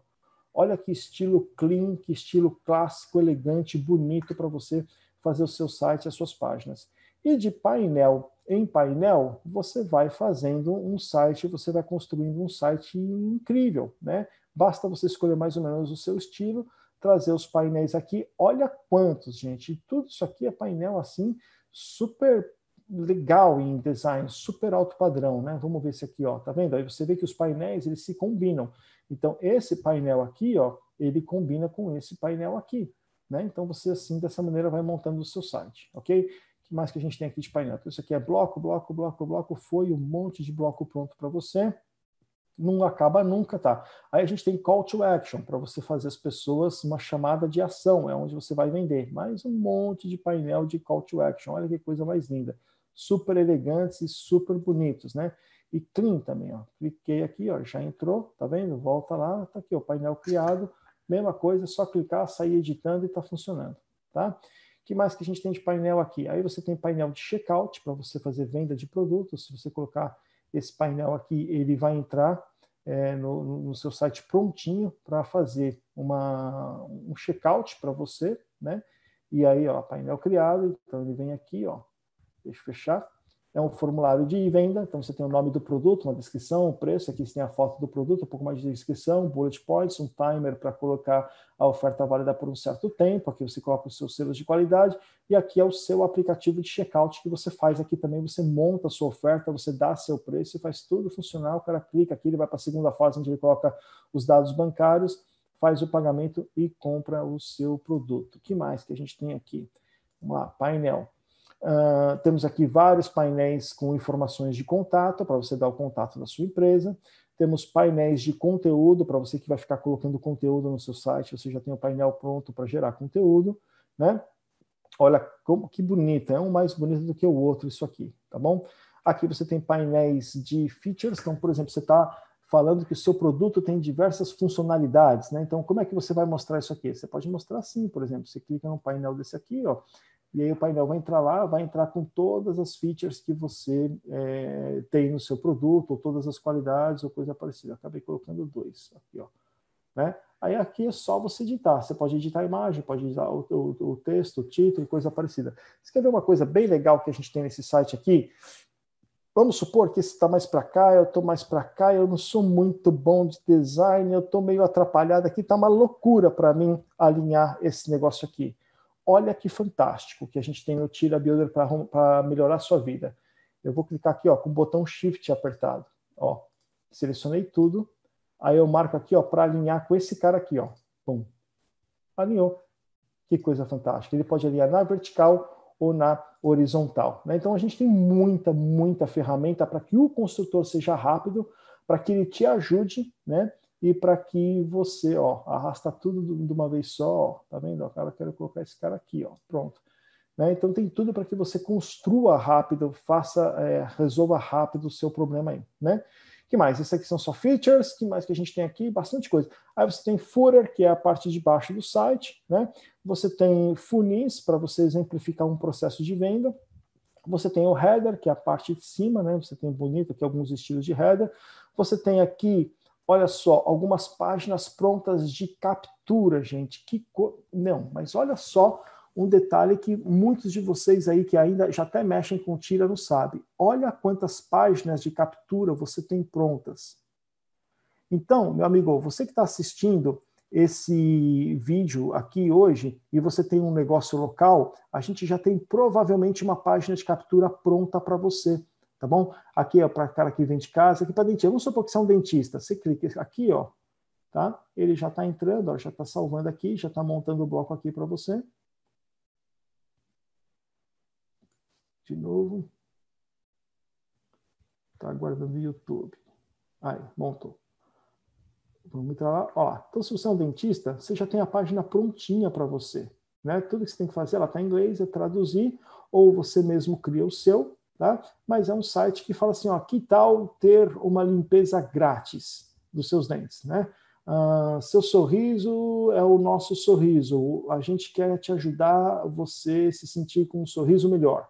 Olha que estilo clean, que estilo clássico, elegante, bonito para você fazer o seu site, as suas páginas. E de painel em painel, você vai fazendo um site, você vai construindo um site incrível, né? Basta você escolher mais ou menos o seu estilo, trazer os painéis aqui. Olha quantos, gente! Tudo isso aqui é painel assim, super legal em design, super alto padrão, né? Vamos ver esse aqui, ó. Tá vendo? Aí você vê que os painéis, eles se combinam. Então, esse painel aqui, ó, ele combina com esse painel aqui, né? Então, você assim, dessa maneira, vai montando o seu site, ok? mais que a gente tem aqui de painel? Então, isso aqui é bloco, bloco, bloco, bloco, foi um monte de bloco pronto para você. Não acaba nunca, tá? Aí a gente tem call to action, para você fazer as pessoas uma chamada de ação, é onde você vai vender. Mais um monte de painel de call to action, olha que coisa mais linda. Super elegantes e super bonitos, né? E clean também, ó. Cliquei aqui, ó, já entrou, tá vendo? Volta lá, tá aqui o painel criado. Mesma coisa, é só clicar, sair editando e tá funcionando, tá? que mais que a gente tem de painel aqui? Aí você tem painel de checkout para você fazer venda de produtos. Se você colocar esse painel aqui, ele vai entrar é, no, no, seu site prontinho para fazer uma, um checkout para você, né? E aí, ó, painel criado, então ele vem aqui, ó, deixa eu fechar é um formulário de venda, então você tem o nome do produto, uma descrição, o preço, aqui você tem a foto do produto, um pouco mais de descrição, bullet points, um timer para colocar a oferta válida por um certo tempo, aqui você coloca os seus selos de qualidade, e aqui é o seu aplicativo de checkout que você faz aqui também, você monta a sua oferta, você dá seu preço, faz tudo funcionar, o cara clica aqui, ele vai para a segunda fase, onde ele coloca os dados bancários, faz o pagamento e compra o seu produto. O que mais que a gente tem aqui? Vamos lá, painel. Uh, temos aqui vários painéis com informações de contato, para você dar o contato da sua empresa. Temos painéis de conteúdo, para você que vai ficar colocando conteúdo no seu site, você já tem o painel pronto para gerar conteúdo. Né? Olha como que bonita, é um mais bonito do que o outro isso aqui, tá bom? Aqui você tem painéis de features, então, por exemplo, você está falando que o seu produto tem diversas funcionalidades, né? Então, como é que você vai mostrar isso aqui? Você pode mostrar assim, por exemplo, você clica no painel desse aqui, ó, e aí o painel vai entrar lá, vai entrar com todas as features que você é, tem no seu produto, ou todas as qualidades, ou coisa parecida. Acabei colocando dois aqui, ó. Né? Aí aqui é só você editar. Você pode editar a imagem, pode editar o, o, o texto, o título, coisa parecida. Você quer ver uma coisa bem legal que a gente tem nesse site aqui? Vamos supor que esse está mais para cá, eu estou mais para cá, eu não sou muito bom de design, eu estou meio atrapalhado aqui, está uma loucura para mim alinhar esse negócio aqui olha que fantástico que a gente tem no Tira Builder para melhorar a sua vida. Eu vou clicar aqui ó, com o botão Shift apertado. Ó, selecionei tudo. Aí eu marco aqui para alinhar com esse cara aqui. Ó. Pum. Alinhou. Que coisa fantástica. Ele pode alinhar na vertical ou na horizontal. Né? Então a gente tem muita, muita ferramenta para que o construtor seja rápido, para que ele te ajude né, e para que você, ó, arrasta tudo de uma vez só, ó, tá vendo? cara, quero colocar esse cara aqui, ó, pronto. Né? Então tem tudo para que você construa rápido, faça, é, resolva rápido o seu problema aí, né? que mais? Essas aqui são só features, que mais que a gente tem aqui? Bastante coisa. Aí você tem footer, que é a parte de baixo do site, né? Você tem funis, para você exemplificar um processo de venda. Você tem o header, que é a parte de cima, né? Você tem bonito aqui é alguns estilos de header. Você tem aqui Olha só, algumas páginas prontas de captura, gente. Que co... Não, mas olha só um detalhe que muitos de vocês aí que ainda já até mexem com tira não sabe. Olha quantas páginas de captura você tem prontas. Então, meu amigo, você que está assistindo esse vídeo aqui hoje e você tem um negócio local, a gente já tem provavelmente uma página de captura pronta para você tá bom? Aqui é para cara que vem de casa, aqui para dentista. Vamos supor que você é um dentista. Você clica aqui, ó, tá? Ele já está entrando, ó, já está salvando aqui, já está montando o bloco aqui para você. De novo. Está aguardando o YouTube. Aí, montou. Vamos entrar lá. Ó, lá. então, se você é um dentista, você já tem a página prontinha para você. Né? Tudo que você tem que fazer, ela está em inglês, é traduzir, ou você mesmo cria o seu, Tá? Mas é um site que fala assim, ó, que tal ter uma limpeza grátis dos seus dentes, né? Uh, seu sorriso é o nosso sorriso. A gente quer te ajudar você se sentir com um sorriso melhor.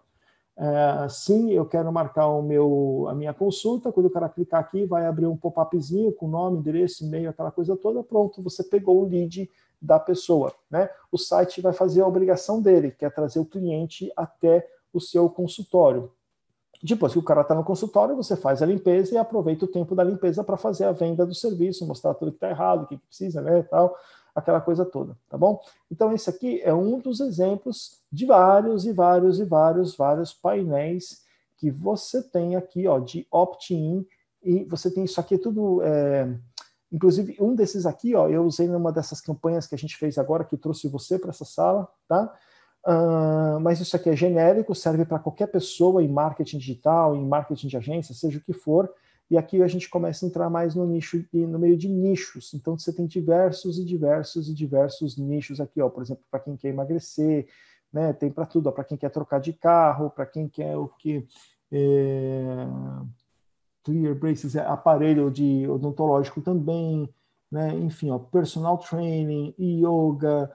É, sim, eu quero marcar o meu, a minha consulta. Quando o cara clicar aqui, vai abrir um pop-upzinho com nome, endereço, e-mail, aquela coisa toda. Pronto, você pegou o lead da pessoa. Né? O site vai fazer a obrigação dele, que é trazer o cliente até o seu consultório. Depois que o cara está no consultório, você faz a limpeza e aproveita o tempo da limpeza para fazer a venda do serviço, mostrar tudo que está errado, o que precisa, né, tal, aquela coisa toda, tá bom? Então, esse aqui é um dos exemplos de vários e vários e vários, vários painéis que você tem aqui, ó, de opt-in, e você tem isso aqui é tudo... É, Inclusive, um desses aqui, ó, eu usei numa dessas campanhas que a gente fez agora, que trouxe você para essa sala, tá? Uh, mas isso aqui é genérico, serve para qualquer pessoa em marketing digital, em marketing de agência, seja o que for. E aqui a gente começa a entrar mais no nicho e no meio de nichos. Então você tem diversos e diversos e diversos nichos aqui, ó. Por exemplo, para quem quer emagrecer, né? Tem para tudo, para quem quer trocar de carro, para quem quer o que é... clear braces, é, aparelho de odontológico também, né? Enfim, ó, personal training, yoga,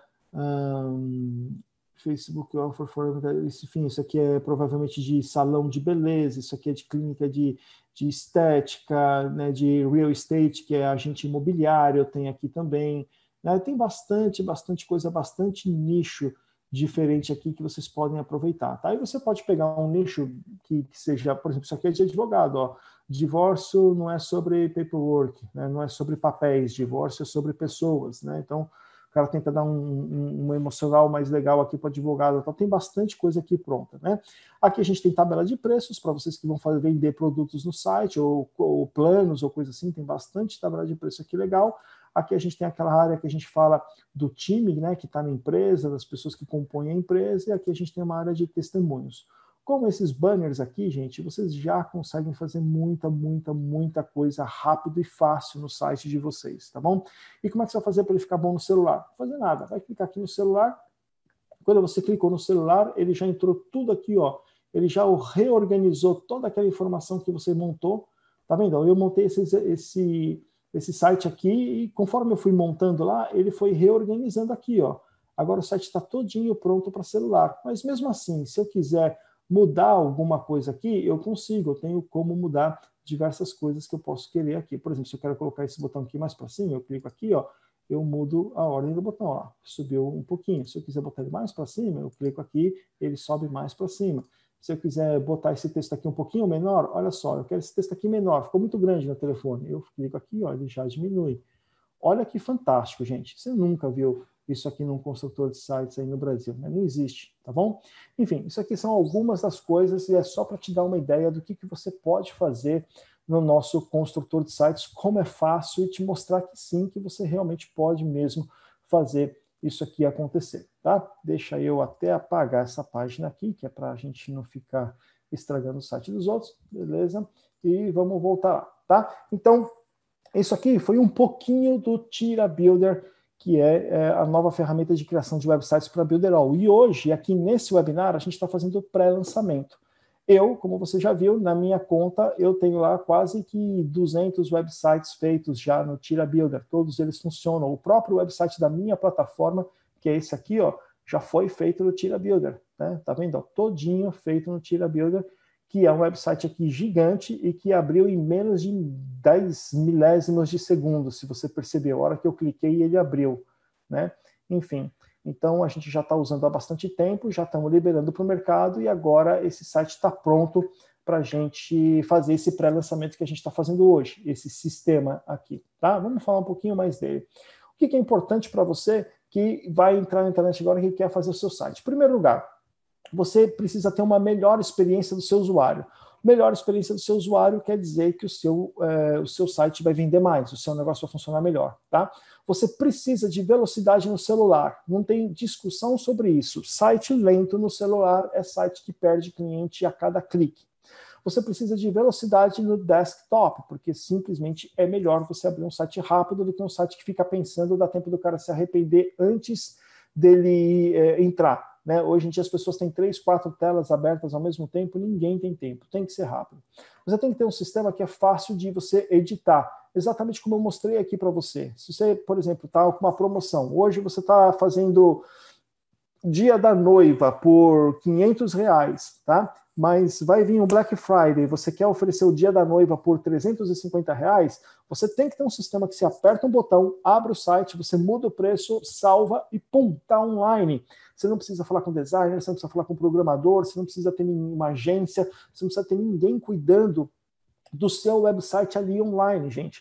Facebook offer for enfim, isso aqui é provavelmente de salão de beleza, isso aqui é de clínica de, de estética, né, de real estate, que é agente imobiliário, tem aqui também. Né, tem bastante, bastante coisa, bastante nicho diferente aqui que vocês podem aproveitar. Tá? E você pode pegar um nicho que, que seja, por exemplo, isso aqui é de advogado, ó. Divórcio não é sobre paperwork, né, não é sobre papéis, divórcio é sobre pessoas, né? Então, o cara tenta dar um, um, um emocional mais legal aqui para advogado, tal. tem bastante coisa aqui pronta, né? Aqui a gente tem tabela de preços para vocês que vão fazer, vender produtos no site ou, ou planos ou coisa assim, tem bastante tabela de preço aqui legal. Aqui a gente tem aquela área que a gente fala do time, né, que está na empresa, das pessoas que compõem a empresa, e aqui a gente tem uma área de testemunhos. Com esses banners aqui, gente, vocês já conseguem fazer muita, muita, muita coisa rápido e fácil no site de vocês, tá bom? E como é que você vai fazer para ele ficar bom no celular? Não fazer nada, vai clicar aqui no celular. Quando você clicou no celular, ele já entrou tudo aqui, ó. Ele já reorganizou toda aquela informação que você montou. Tá vendo? Eu montei esse, esse, esse site aqui e conforme eu fui montando lá, ele foi reorganizando aqui, ó. Agora o site está todinho pronto para celular. Mas mesmo assim, se eu quiser mudar alguma coisa aqui, eu consigo, eu tenho como mudar diversas coisas que eu posso querer aqui. Por exemplo, se eu quero colocar esse botão aqui mais para cima, eu clico aqui, ó, eu mudo a ordem do botão, ó, subiu um pouquinho. Se eu quiser botar ele mais para cima, eu clico aqui, ele sobe mais para cima. Se eu quiser botar esse texto aqui um pouquinho menor, olha só, eu quero esse texto aqui menor, ficou muito grande no telefone. Eu clico aqui, ó, ele já diminui. Olha que fantástico, gente. Você nunca viu isso aqui num construtor de sites aí no Brasil. Né? Não existe, tá bom? Enfim, isso aqui são algumas das coisas e é só para te dar uma ideia do que, que você pode fazer no nosso construtor de sites, como é fácil e te mostrar que sim, que você realmente pode mesmo fazer isso aqui acontecer, tá? Deixa eu até apagar essa página aqui, que é para a gente não ficar estragando o site dos outros, beleza? E vamos voltar lá, tá? Então, isso aqui foi um pouquinho do Tira Builder que é, é, a nova ferramenta de criação de websites para Builderall. E hoje, aqui nesse webinar, a gente está fazendo pré-lançamento. Eu, como você já viu, na minha conta, eu tenho lá quase que 200 websites feitos já no Tira Builder. Todos eles funcionam. O próprio website da minha plataforma, que é esse aqui, ó, já foi feito no Tira Builder. Né? Tá vendo? Ó, todinho feito no Tira Builder que é um website aqui gigante e que abriu em menos de 10 milésimos de segundo, se você percebeu. A hora que eu cliquei, ele abriu, né? Enfim, então a gente já está usando há bastante tempo, já estamos liberando para o mercado e agora esse site está pronto para a gente fazer esse pré-lançamento que a gente está fazendo hoje, esse sistema aqui, tá? Vamos falar um pouquinho mais dele. O que, que é importante para você que vai entrar na internet agora e quer fazer o seu site? Em primeiro lugar, você precisa ter uma melhor experiência do seu usuário. Melhor experiência do seu usuário quer dizer que o seu, eh, o seu site vai vender mais, o seu negócio vai funcionar melhor, tá? Você precisa de velocidade no celular, não tem discussão sobre isso. Site lento no celular é site que perde cliente a cada clique. Você precisa de velocidade no desktop, porque simplesmente é melhor você abrir um site rápido do que um site que fica pensando, dá tempo do cara se arrepender antes dele eh, entrar, né? Hoje em dia as pessoas têm três, quatro telas abertas ao mesmo tempo, ninguém tem tempo, tem que ser rápido. Você tem que ter um sistema que é fácil de você editar, exatamente como eu mostrei aqui para você. Se você, por exemplo, está com uma promoção, hoje você está fazendo dia da noiva por 500 reais, tá? mas vai vir um Black Friday, você quer oferecer o dia da noiva por 350 reais, você tem que ter um sistema que se aperta um botão, abre o site, você muda o preço, salva e pum, tá online. Você não precisa falar com designer, você não precisa falar com programador, você não precisa ter nenhuma agência, você não precisa ter ninguém cuidando do seu website ali online, gente.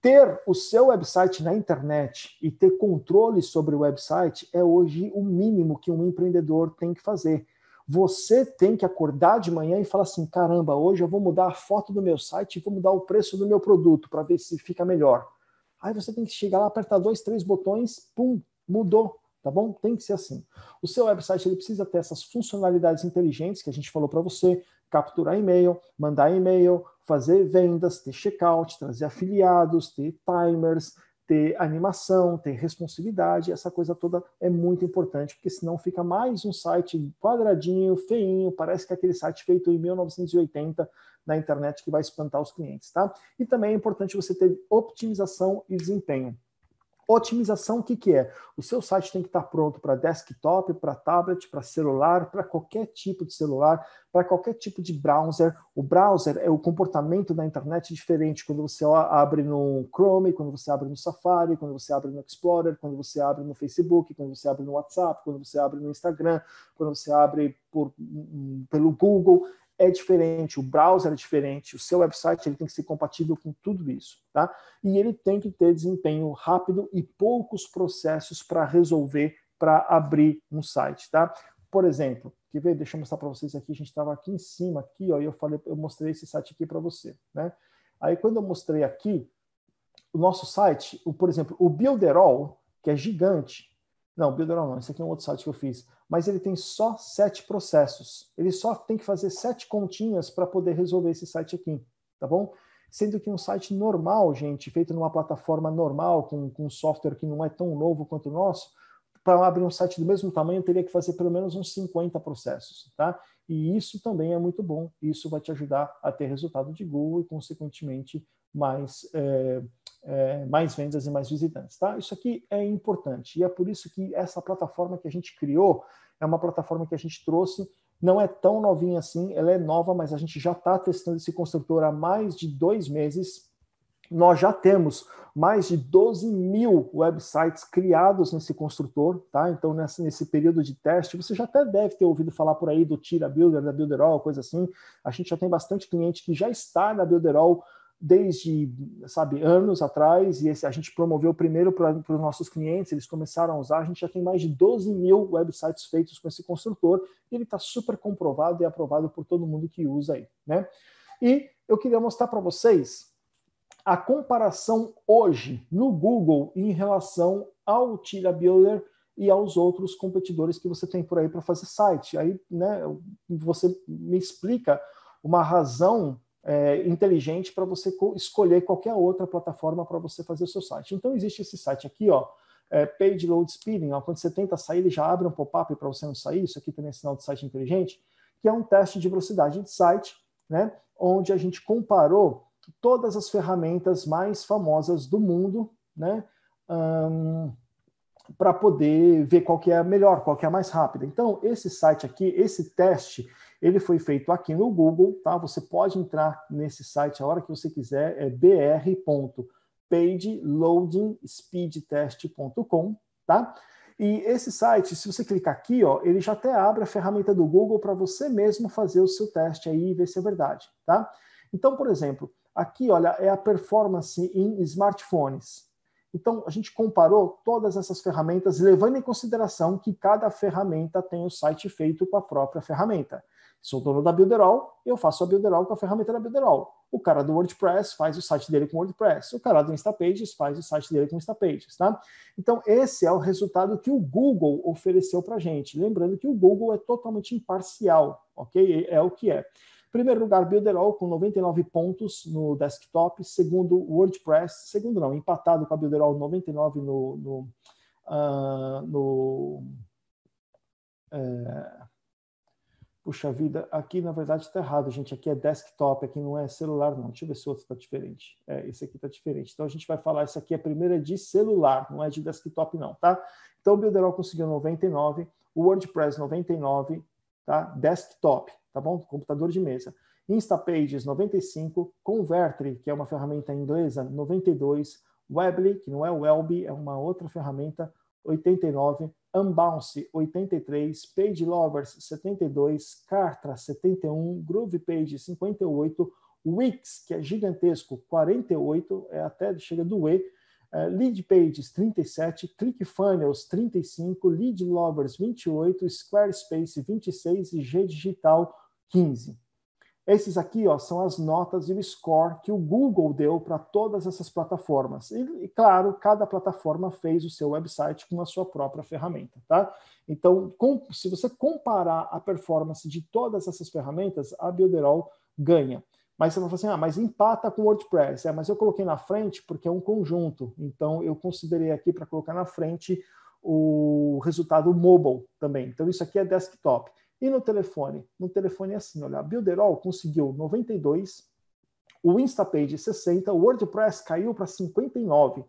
Ter o seu website na internet e ter controle sobre o website é hoje o mínimo que um empreendedor tem que fazer você tem que acordar de manhã e falar assim: caramba, hoje eu vou mudar a foto do meu site e vou mudar o preço do meu produto para ver se fica melhor. Aí você tem que chegar lá, apertar dois, três botões, pum, mudou, tá bom? Tem que ser assim. O seu website ele precisa ter essas funcionalidades inteligentes que a gente falou para você, capturar e-mail, mandar e-mail, fazer vendas, ter checkout, trazer afiliados, ter timers, ter animação, ter responsividade, essa coisa toda é muito importante, porque senão fica mais um site quadradinho, feinho, parece que é aquele site feito em 1980 na internet que vai espantar os clientes, tá? E também é importante você ter optimização e desempenho. Otimização, o que, que é? O seu site tem que estar pronto para desktop, para tablet, para celular, para qualquer tipo de celular, para qualquer tipo de browser. O browser é o comportamento da internet diferente quando você abre no Chrome, quando você abre no Safari, quando você abre no Explorer, quando você abre no Facebook, quando você abre no WhatsApp, quando você abre no Instagram, quando você abre por, hum, pelo Google é diferente, o browser é diferente, o seu website ele tem que ser compatível com tudo isso, tá? E ele tem que ter desempenho rápido e poucos processos para resolver, para abrir um site, tá? Por exemplo, que ver, deixa eu mostrar para vocês aqui, a gente estava aqui em cima aqui, ó, e eu falei, eu mostrei esse site aqui para você, né? Aí quando eu mostrei aqui o nosso site, o, por exemplo, o Builderall, que é gigante, não, Builderall não, esse aqui é um outro site que eu fiz mas ele tem só sete processos. Ele só tem que fazer sete continhas para poder resolver esse site aqui, tá bom? Sendo que um site normal, gente, feito numa plataforma normal, com, com um software que não é tão novo quanto o nosso, para abrir um site do mesmo tamanho, teria que fazer pelo menos uns 50 processos, tá? E isso também é muito bom. Isso vai te ajudar a ter resultado de Google e, consequentemente, mais... Eh, é, mais vendas e mais visitantes. Tá? Isso aqui é importante e é por isso que essa plataforma que a gente criou é uma plataforma que a gente trouxe, não é tão novinha assim, ela é nova, mas a gente já está testando esse construtor há mais de dois meses. Nós já temos mais de 12 mil websites criados nesse construtor, tá? Então, nesse período de teste, você já até deve ter ouvido falar por aí do Tira Builder, da Builderall, coisa assim. A gente já tem bastante cliente que já está na Builderall desde sabe anos atrás e esse, a gente promoveu primeiro para os nossos clientes eles começaram a usar a gente já tem mais de 12 mil websites feitos com esse construtor e ele está super comprovado e aprovado por todo mundo que usa aí né e eu queria mostrar para vocês a comparação hoje no Google em relação ao Tira Builder e aos outros competidores que você tem por aí para fazer site aí né você me explica uma razão é, inteligente para você escolher qualquer outra plataforma para você fazer o seu site. Então existe esse site aqui, ó, é, Page Load Speeding. Ó, quando você tenta sair, ele já abre um pop-up para você não sair. Isso aqui também é sinal de site inteligente, que é um teste de velocidade de site, né, onde a gente comparou todas as ferramentas mais famosas do mundo, né, um, para poder ver qual que é a melhor, qual que é a mais rápida. Então, esse site aqui, esse teste, ele foi feito aqui no Google, tá? Você pode entrar nesse site a hora que você quiser, é br.pageloadingspeedtest.com, tá? E esse site, se você clicar aqui, ó, ele já até abre a ferramenta do Google para você mesmo fazer o seu teste aí e ver se é verdade, tá? Então, por exemplo, aqui, olha, é a performance em smartphones. Então, a gente comparou todas essas ferramentas, levando em consideração que cada ferramenta tem o site feito com a própria ferramenta. Sou dono da Builderall, eu faço a Builderall com a ferramenta da Builderall. O cara do WordPress faz o site dele com o WordPress. O cara do Instapages faz o site dele com o Instapages, tá? Então, esse é o resultado que o Google ofereceu para gente. Lembrando que o Google é totalmente imparcial, ok? É o que é. Primeiro lugar, Builderall com 99 pontos no desktop. Segundo, WordPress. Segundo não, empatado com a Builderall, 99 no... no, uh, no é, puxa vida, aqui na verdade está errado, gente, aqui é desktop, aqui não é celular não, deixa eu ver se o outro está diferente, é, esse aqui está diferente, então a gente vai falar, essa aqui é a primeira é de celular, não é de desktop não, tá? Então o Builderall conseguiu 99, o WordPress 99, tá? Desktop, tá bom? Computador de mesa. Instapages 95, Convertri, que é uma ferramenta inglesa, 92, Webly, que não é o Welby, é uma outra ferramenta, 89, Unbounce 83, Page Lovers 72, Cartra 71, Groove Page 58, Wix, que é gigantesco, 48, é até chega do E, é, Lead Pages 37, ClickFunnels 35, Lead Lovers 28, Squarespace 26 e G Digital 15. Esses aqui ó, são as notas e o score que o Google deu para todas essas plataformas. E, claro, cada plataforma fez o seu website com a sua própria ferramenta. Tá? Então, com, se você comparar a performance de todas essas ferramentas, a Builderall ganha. Mas você vai falar assim, ah, mas empata com o WordPress. É, mas eu coloquei na frente porque é um conjunto. Então, eu considerei aqui para colocar na frente o resultado mobile também. Então, isso aqui é desktop. E no telefone? No telefone é assim, olha, a Builderall conseguiu 92, o Instapage 60, o WordPress caiu para 59.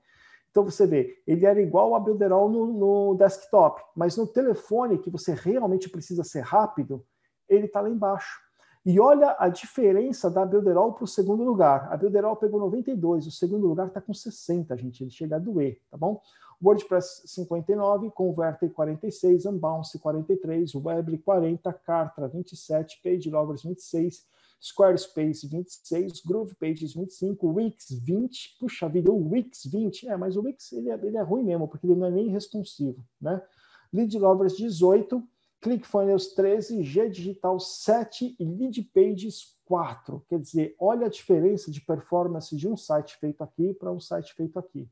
Então você vê, ele era igual a Builderall no, no, desktop, mas no telefone que você realmente precisa ser rápido, ele está lá embaixo. E olha a diferença da Builderall para o segundo lugar. A Builderall pegou 92, o segundo lugar está com 60, gente. Ele chega a doer, tá bom? WordPress 59, Converter 46, Unbounce 43, Webley 40, Cartra 27, PageLovers 26, Squarespace 26, GroovePages 25, Wix 20. Puxa vida, o Wix 20. É, mas o Wix ele é, ele é ruim mesmo, porque ele não é nem responsivo, né? Lead Lovers 18, ClickFunnels 13, G Digital 7 e Lead Pages 4. Quer dizer, olha a diferença de performance de um site feito aqui para um site feito aqui.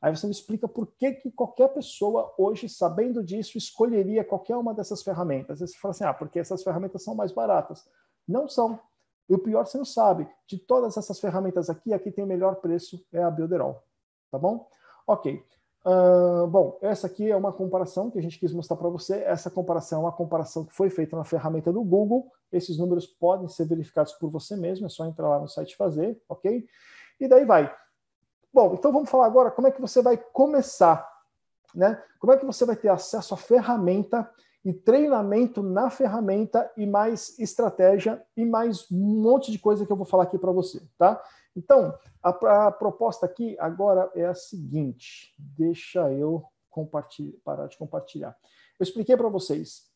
Aí você me explica por que, que qualquer pessoa hoje, sabendo disso, escolheria qualquer uma dessas ferramentas. Aí você fala assim, ah, porque essas ferramentas são mais baratas. Não são. E o pior, você não sabe. De todas essas ferramentas aqui, aqui tem melhor preço, é a Builderall. Tá bom? Ok. Uh, bom, essa aqui é uma comparação que a gente quis mostrar para você. Essa comparação é uma comparação que foi feita na ferramenta do Google. Esses números podem ser verificados por você mesmo, é só entrar lá no site e fazer, ok? E daí vai. Bom, então vamos falar agora como é que você vai começar, né? Como é que você vai ter acesso à ferramenta e treinamento na ferramenta e mais estratégia e mais um monte de coisa que eu vou falar aqui para você, tá? Então, a, a, proposta aqui agora é a seguinte. Deixa eu compartilhar, parar de compartilhar. Eu expliquei para vocês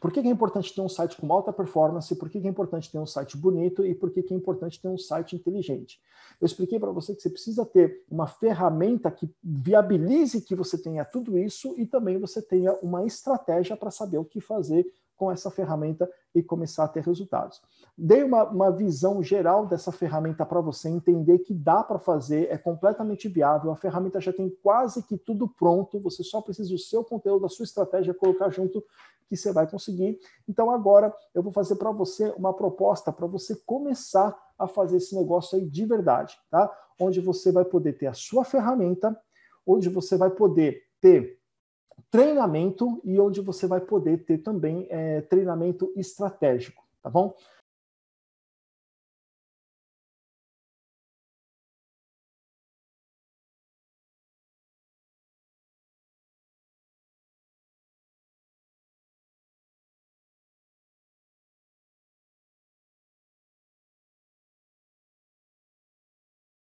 por que, que é importante ter um site com alta performance, por que, que é importante ter um site bonito e por que, que é importante ter um site inteligente. Eu expliquei para você que você precisa ter uma ferramenta que viabilize que você tenha tudo isso e também você tenha uma estratégia para saber o que fazer com essa ferramenta e começar a ter resultados. Dei uma, uma visão geral dessa ferramenta para você entender que dá para fazer, é completamente viável, a ferramenta já tem quase que tudo pronto, você só precisa do seu conteúdo, da sua estratégia, colocar junto que você vai conseguir. Então agora eu vou fazer para você uma proposta para você começar a fazer esse negócio aí de verdade, tá? Onde você vai poder ter a sua ferramenta, onde você vai poder ter treinamento e onde você vai poder ter também é, treinamento estratégico, tá bom?